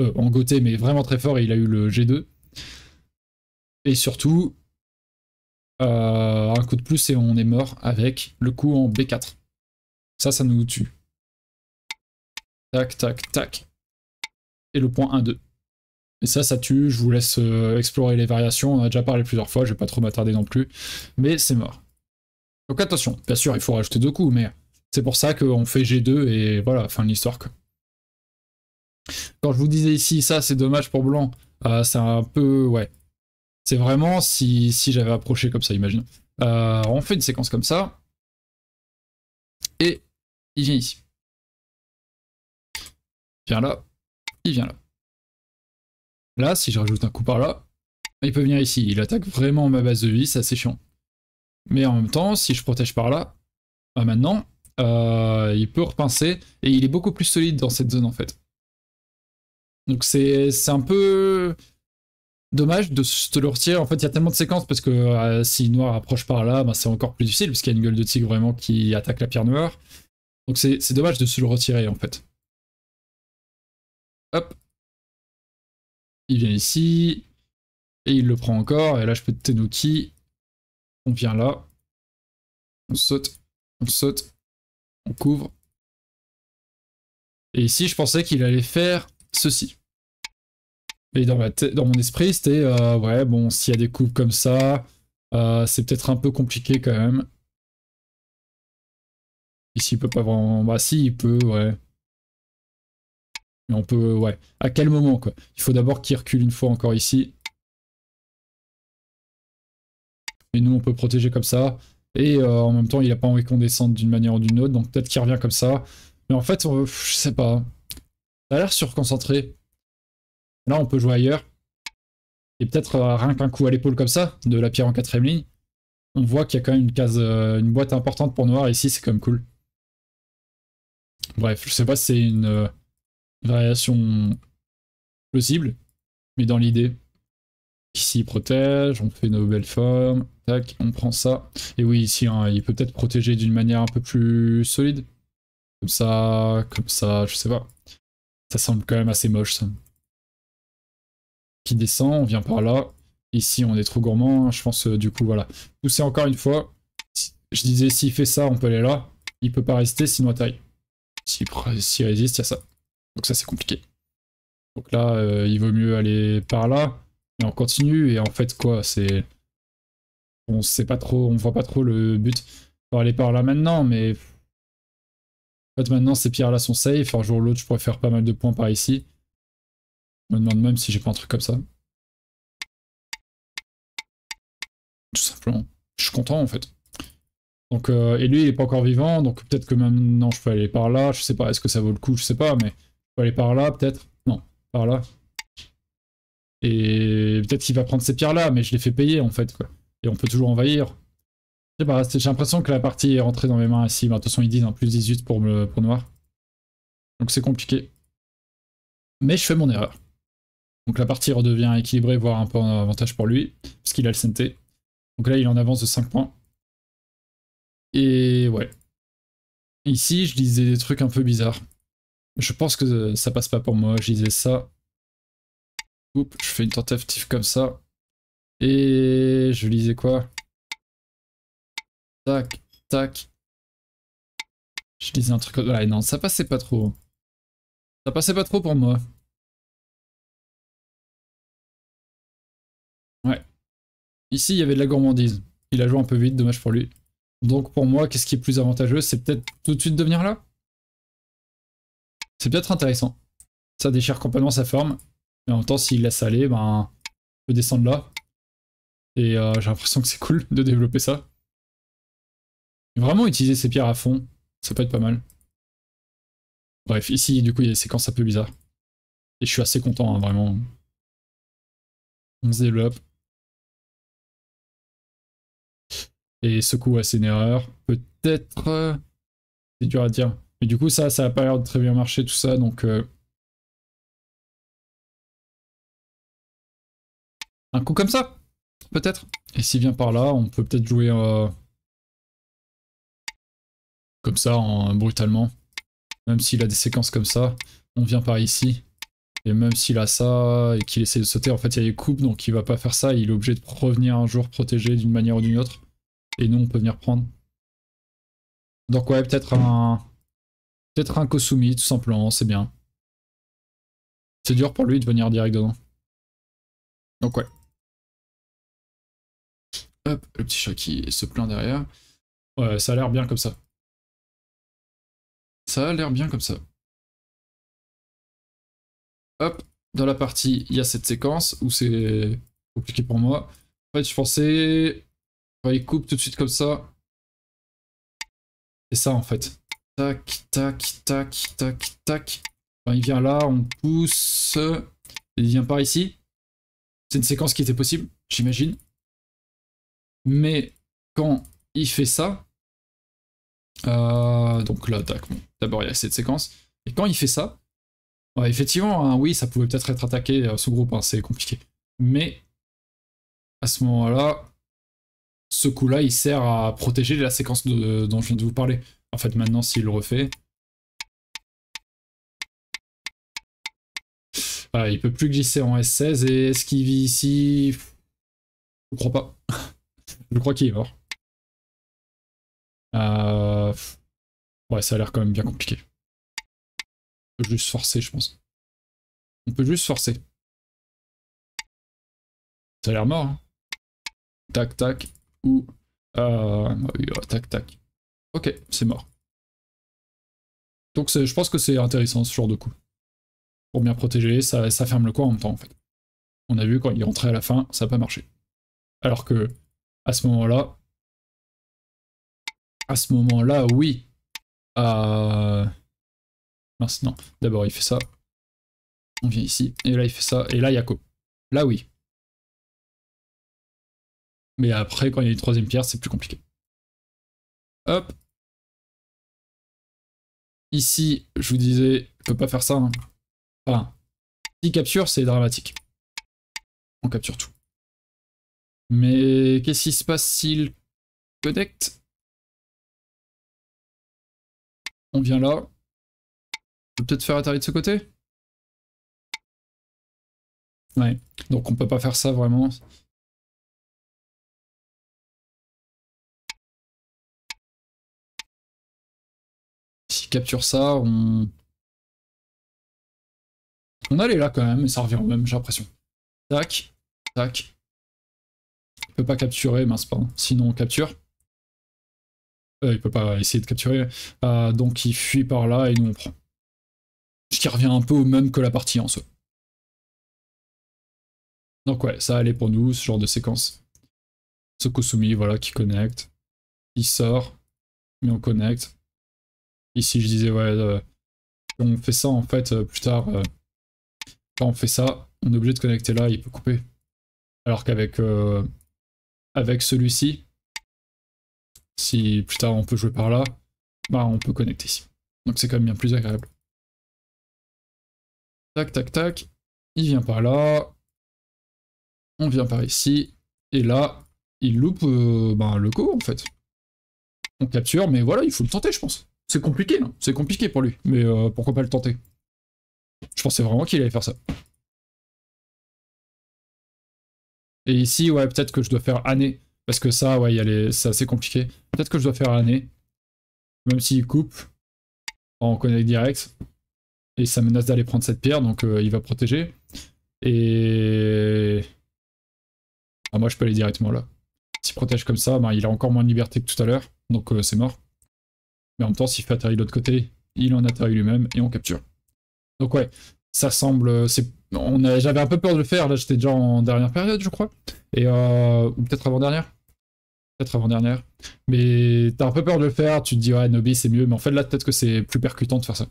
euh, en Goté, mais vraiment très fort, et il a eu le G2. Et surtout, euh, un coup de plus et on est mort avec le coup en B4. Ça, ça nous tue. Tac, tac, tac. Et le point 1, 2. Et ça, ça tue. Je vous laisse euh, explorer les variations. On a déjà parlé plusieurs fois. Je vais pas trop m'attarder non plus. Mais c'est mort. Donc attention. Bien sûr, il faut rajouter deux coups, mais c'est pour ça qu'on fait G2 et voilà, fin de l'histoire. Quand je vous disais ici, ça c'est dommage pour blanc, euh, c'est un peu, ouais. C'est vraiment si, si j'avais approché comme ça, imagine. Euh, on fait une séquence comme ça. Et il vient ici. Viens là, il vient là. Là, si je rajoute un coup par là, il peut venir ici. Il attaque vraiment ma base de vie, c'est assez chiant. Mais en même temps, si je protège par là, bah maintenant, euh, il peut repincer et il est beaucoup plus solide dans cette zone en fait. Donc c'est un peu dommage de se retirer. En fait, il y a tellement de séquences parce que euh, si Noir approche par là, bah, c'est encore plus difficile Parce qu'il y a une gueule de tigre vraiment qui attaque la pierre noire. Donc c'est dommage de se le retirer en fait. Il vient ici. Et il le prend encore. Et là, je peux Tenoki. On vient là. On saute. On saute. On couvre. Et ici, je pensais qu'il allait faire ceci. Et dans, ma dans mon esprit, c'était euh, ouais, bon, s'il y a des coupes comme ça, euh, c'est peut-être un peu compliqué quand même. Ici, il peut pas vraiment. Bah, si, il peut, ouais. Mais on peut, ouais. À quel moment, quoi Il faut d'abord qu'il recule une fois encore ici. Et nous, on peut protéger comme ça. Et euh, en même temps, il n'a pas envie qu'on descende d'une manière ou d'une autre. Donc peut-être qu'il revient comme ça. Mais en fait, je sais pas. Ça a l'air surconcentré. Là, on peut jouer ailleurs. Et peut-être euh, rien qu'un coup à l'épaule comme ça, de la pierre en quatrième ligne, on voit qu'il y a quand même une case, euh, une boîte importante pour noir ici, c'est quand même cool. Bref, je sais pas si c'est une variation plausible mais dans l'idée. Ici, il protège, on fait nos belles formes, tac, on prend ça. Et oui, ici, hein, il peut peut-être protéger d'une manière un peu plus solide. Comme ça, comme ça, je sais pas. Ça semble quand même assez moche, ça. Qui descend, on vient par là. Ici, on est trop gourmand, hein, je pense, euh, du coup, voilà. c'est encore une fois. je disais, s'il fait ça, on peut aller là. Il peut pas rester, sinon taille. S'il résiste, il y a ça. Donc ça c'est compliqué. Donc là, euh, il vaut mieux aller par là. Et on continue. Et en fait, quoi, c'est. On sait pas trop, on voit pas trop le but. pour aller par là maintenant, mais. En fait, maintenant, ces pierres-là sont safe. Un jour ou l'autre, je pourrais faire pas mal de points par ici. Je me demande même si j'ai pas un truc comme ça. Tout simplement. Je suis content, en fait. Donc, euh, et lui, il est pas encore vivant, donc peut-être que maintenant, je peux aller par là. Je sais pas, est-ce que ça vaut le coup Je sais pas, mais faut aller par là, peut-être. Non, par là. Et peut-être qu'il va prendre ces pierres-là, mais je les fais payer, en fait, quoi. Et on peut toujours envahir. j'ai l'impression que la partie est rentrée dans mes mains ici. Bah, de toute façon, ils disent en plus 18 pour, me, pour noir. Donc c'est compliqué. Mais je fais mon erreur. Donc la partie redevient équilibrée, voire un peu en avantage pour lui, puisqu'il a le santé. Donc là, il en avance de 5 points. Et ouais. Ici, je lisais des trucs un peu bizarres. Je pense que ça passe pas pour moi, je lisais ça. Oups, je fais une tentative comme ça. Et je lisais quoi Tac, tac. Je lisais un truc... Ouais, non, ça passait pas trop. Ça passait pas trop pour moi. Ouais. Ici, il y avait de la gourmandise. Il a joué un peu vite, dommage pour lui. Donc pour moi, qu'est-ce qui est plus avantageux C'est peut-être tout de suite de venir là c'est peut-être intéressant. Ça déchire complètement sa forme. Et en même temps, s'il laisse aller, ben, peut descendre là. Et euh, j'ai l'impression que c'est cool de développer ça. Vraiment utiliser ces pierres à fond, ça peut être pas mal. Bref, ici, du coup, il y a des séquences un peu bizarres. Et je suis assez content, hein, vraiment. On se développe. Et ce coup, ouais, c'est une erreur. Peut-être... Euh, c'est dur à dire. Mais du coup, ça, ça a pas l'air de très bien marcher, tout ça, donc... Euh, un coup comme ça, peut-être. Et s'il vient par là, on peut peut-être jouer... Euh, comme ça, brutalement. Même s'il a des séquences comme ça, on vient par ici. Et même s'il a ça, et qu'il essaie de sauter, en fait il y a des coupes, donc il va pas faire ça, il est obligé de revenir un jour protégé d'une manière ou d'une autre. Et nous on peut venir prendre. Donc ouais, peut-être un, Peut-être un Kosumi, tout simplement, c'est bien. C'est dur pour lui de venir direct dedans. Donc ouais. Hop, le petit chat qui se plaint derrière. Ouais, ça a l'air bien comme ça. Ça a l'air bien comme ça. Hop, dans la partie, il y a cette séquence où c'est compliqué pour moi. En fait, je pensais... il coupe tout de suite comme ça. C'est ça, en fait. Tac, tac, tac, tac, tac. il vient là, on pousse. Il vient par ici. C'est une séquence qui était possible, j'imagine. Mais quand il fait ça, euh, donc là, tac, bon, d'abord il y a cette séquence. Et quand il fait ça, effectivement, hein, oui, ça pouvait peut-être être attaqué, ce euh, groupe, hein, c'est compliqué. Mais à ce moment-là, ce coup-là, il sert à protéger la séquence dont je viens de vous parler. En fait, maintenant, s'il le refait... Ah, il peut plus glisser en S16, et est-ce qu'il vit ici Je crois pas. (laughs) Je crois qu'il est mort. Euh, ouais, ça a l'air quand même bien compliqué. On peut juste forcer, je pense. On peut juste forcer. Ça a l'air mort. Hein. Tac, tac. Ou... Euh, tac, tac. Ok, c'est mort. Donc je pense que c'est intéressant ce genre de coup. Pour bien protéger, ça, ferme le coin en même temps en fait. On a vu quand il rentrait à la fin, ça n'a pas marché. Alors que à ce moment-là, à ce moment-là, oui. Euh... non. D'abord il fait ça. On vient ici. Et là il fait ça. Et là il y a Yako. Là oui. Mais après, quand il y a une troisième pierre, c'est plus compliqué. Hop, Ici, je vous disais, je peux pas faire ça. Hein. Enfin, si capture, c'est dramatique. On capture tout. Mais qu'est-ce qui se passe s'il connecte On vient là. On peut peut-être faire atterrir de ce côté Ouais, donc on peut pas faire ça vraiment. capture ça, on... On allait là quand même, et ça revient au même, j'ai l'impression. Tac, tac. Il peut pas capturer, mince pas, sinon on capture. Euh, il peut pas essayer de capturer. Euh, donc il fuit par là et nous on prend. Ce qui revient un peu au même que la partie en soi. Donc ouais, ça allait pour nous, ce genre de séquence. Sokosumi, voilà, qui connecte. Il sort, mais on connecte. Ici, je disais, ouais, euh, on fait ça en fait euh, plus tard. Euh, quand on fait ça, on est obligé de connecter là, il peut couper. Alors qu'avec avec, celui-ci, si plus tard on peut jouer par là, bah on peut connecter ici. Donc c'est quand même bien plus agréable. Tac, tac, tac. Il vient par là. On vient par ici. Et là, il loupe bah, le coup en fait. On capture, mais voilà, il faut le tenter, je pense. C'est compliqué, non hein. C'est compliqué pour lui, mais euh, pourquoi pas le tenter Je pensais vraiment qu'il allait faire ça. Et ici, ouais, peut-être que je dois faire année, parce que ça, ouais, les... c'est assez compliqué. Peut-être que je dois faire année, même s'il coupe en connect direct, et ça menace d'aller prendre cette pierre, donc euh, il va protéger. Et... Ah, moi, je peux aller directement là. S'il protège comme ça, ben, il a encore moins de liberté que tout à l'heure, donc euh, c'est mort. Mais en même temps, s'il fait atterrir de l'autre côté, il en atterrit lui-même et on capture. Donc ouais, ça semble. On j'avais un peu peur de le faire. Là, j'étais déjà en dernière période, je crois, et euh, ou peut-être avant dernière. Peut-être avant dernière. Mais t'as un peu peur de le faire. Tu te dis ouais, Nobi c'est mieux. Mais en fait là, peut-être que c'est plus percutant de faire ça.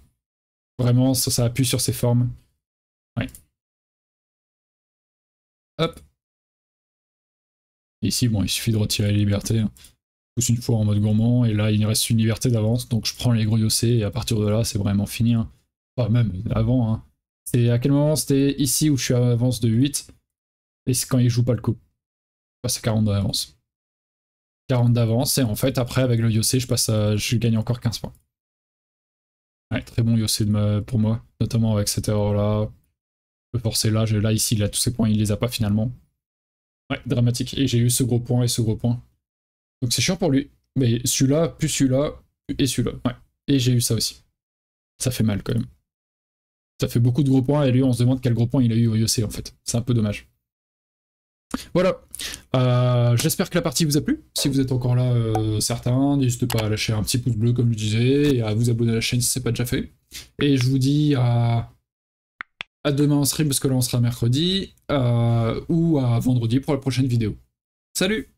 Vraiment, ça, appuie sur ses formes. Ouais. Hop. Ici, bon, il suffit de retirer les libertés. Hein une fois en mode gourmand, et là il reste une liberté d'avance, donc je prends les gros et à partir de là c'est vraiment fini. Hein. même avant, hein. c'est à quel moment c'était ici où je suis à avance de 8, et c'est quand il joue pas le coup. Je passe à 40 d'avance. 40 d'avance, et en fait après avec le Yossé je passe à... je gagne encore 15 points. Ouais, très bon Yossé pour moi, notamment avec cette erreur là. Je peux forcer là, j'ai là ici, il a tous ses points il les a pas finalement. Ouais, dramatique. Et j'ai eu ce gros point et ce gros point. Donc c'est chiant pour lui. Mais celui-là, plus celui-là, et celui-là. Ouais. Et j'ai eu ça aussi. Ça fait mal quand même. Ça fait beaucoup de gros points et lui on se demande quel gros point il a eu au IOC en fait. C'est un peu dommage. Voilà. Euh, j'espère que la partie vous a plu. Si vous êtes encore là, certain, euh, certains, n'hésitez pas à lâcher un petit pouce bleu comme je disais et à vous abonner à la chaîne si ce n'est pas déjà fait. Et je vous dis à, à demain en stream parce que là on sera mercredi euh, ou à vendredi pour la prochaine vidéo. Salut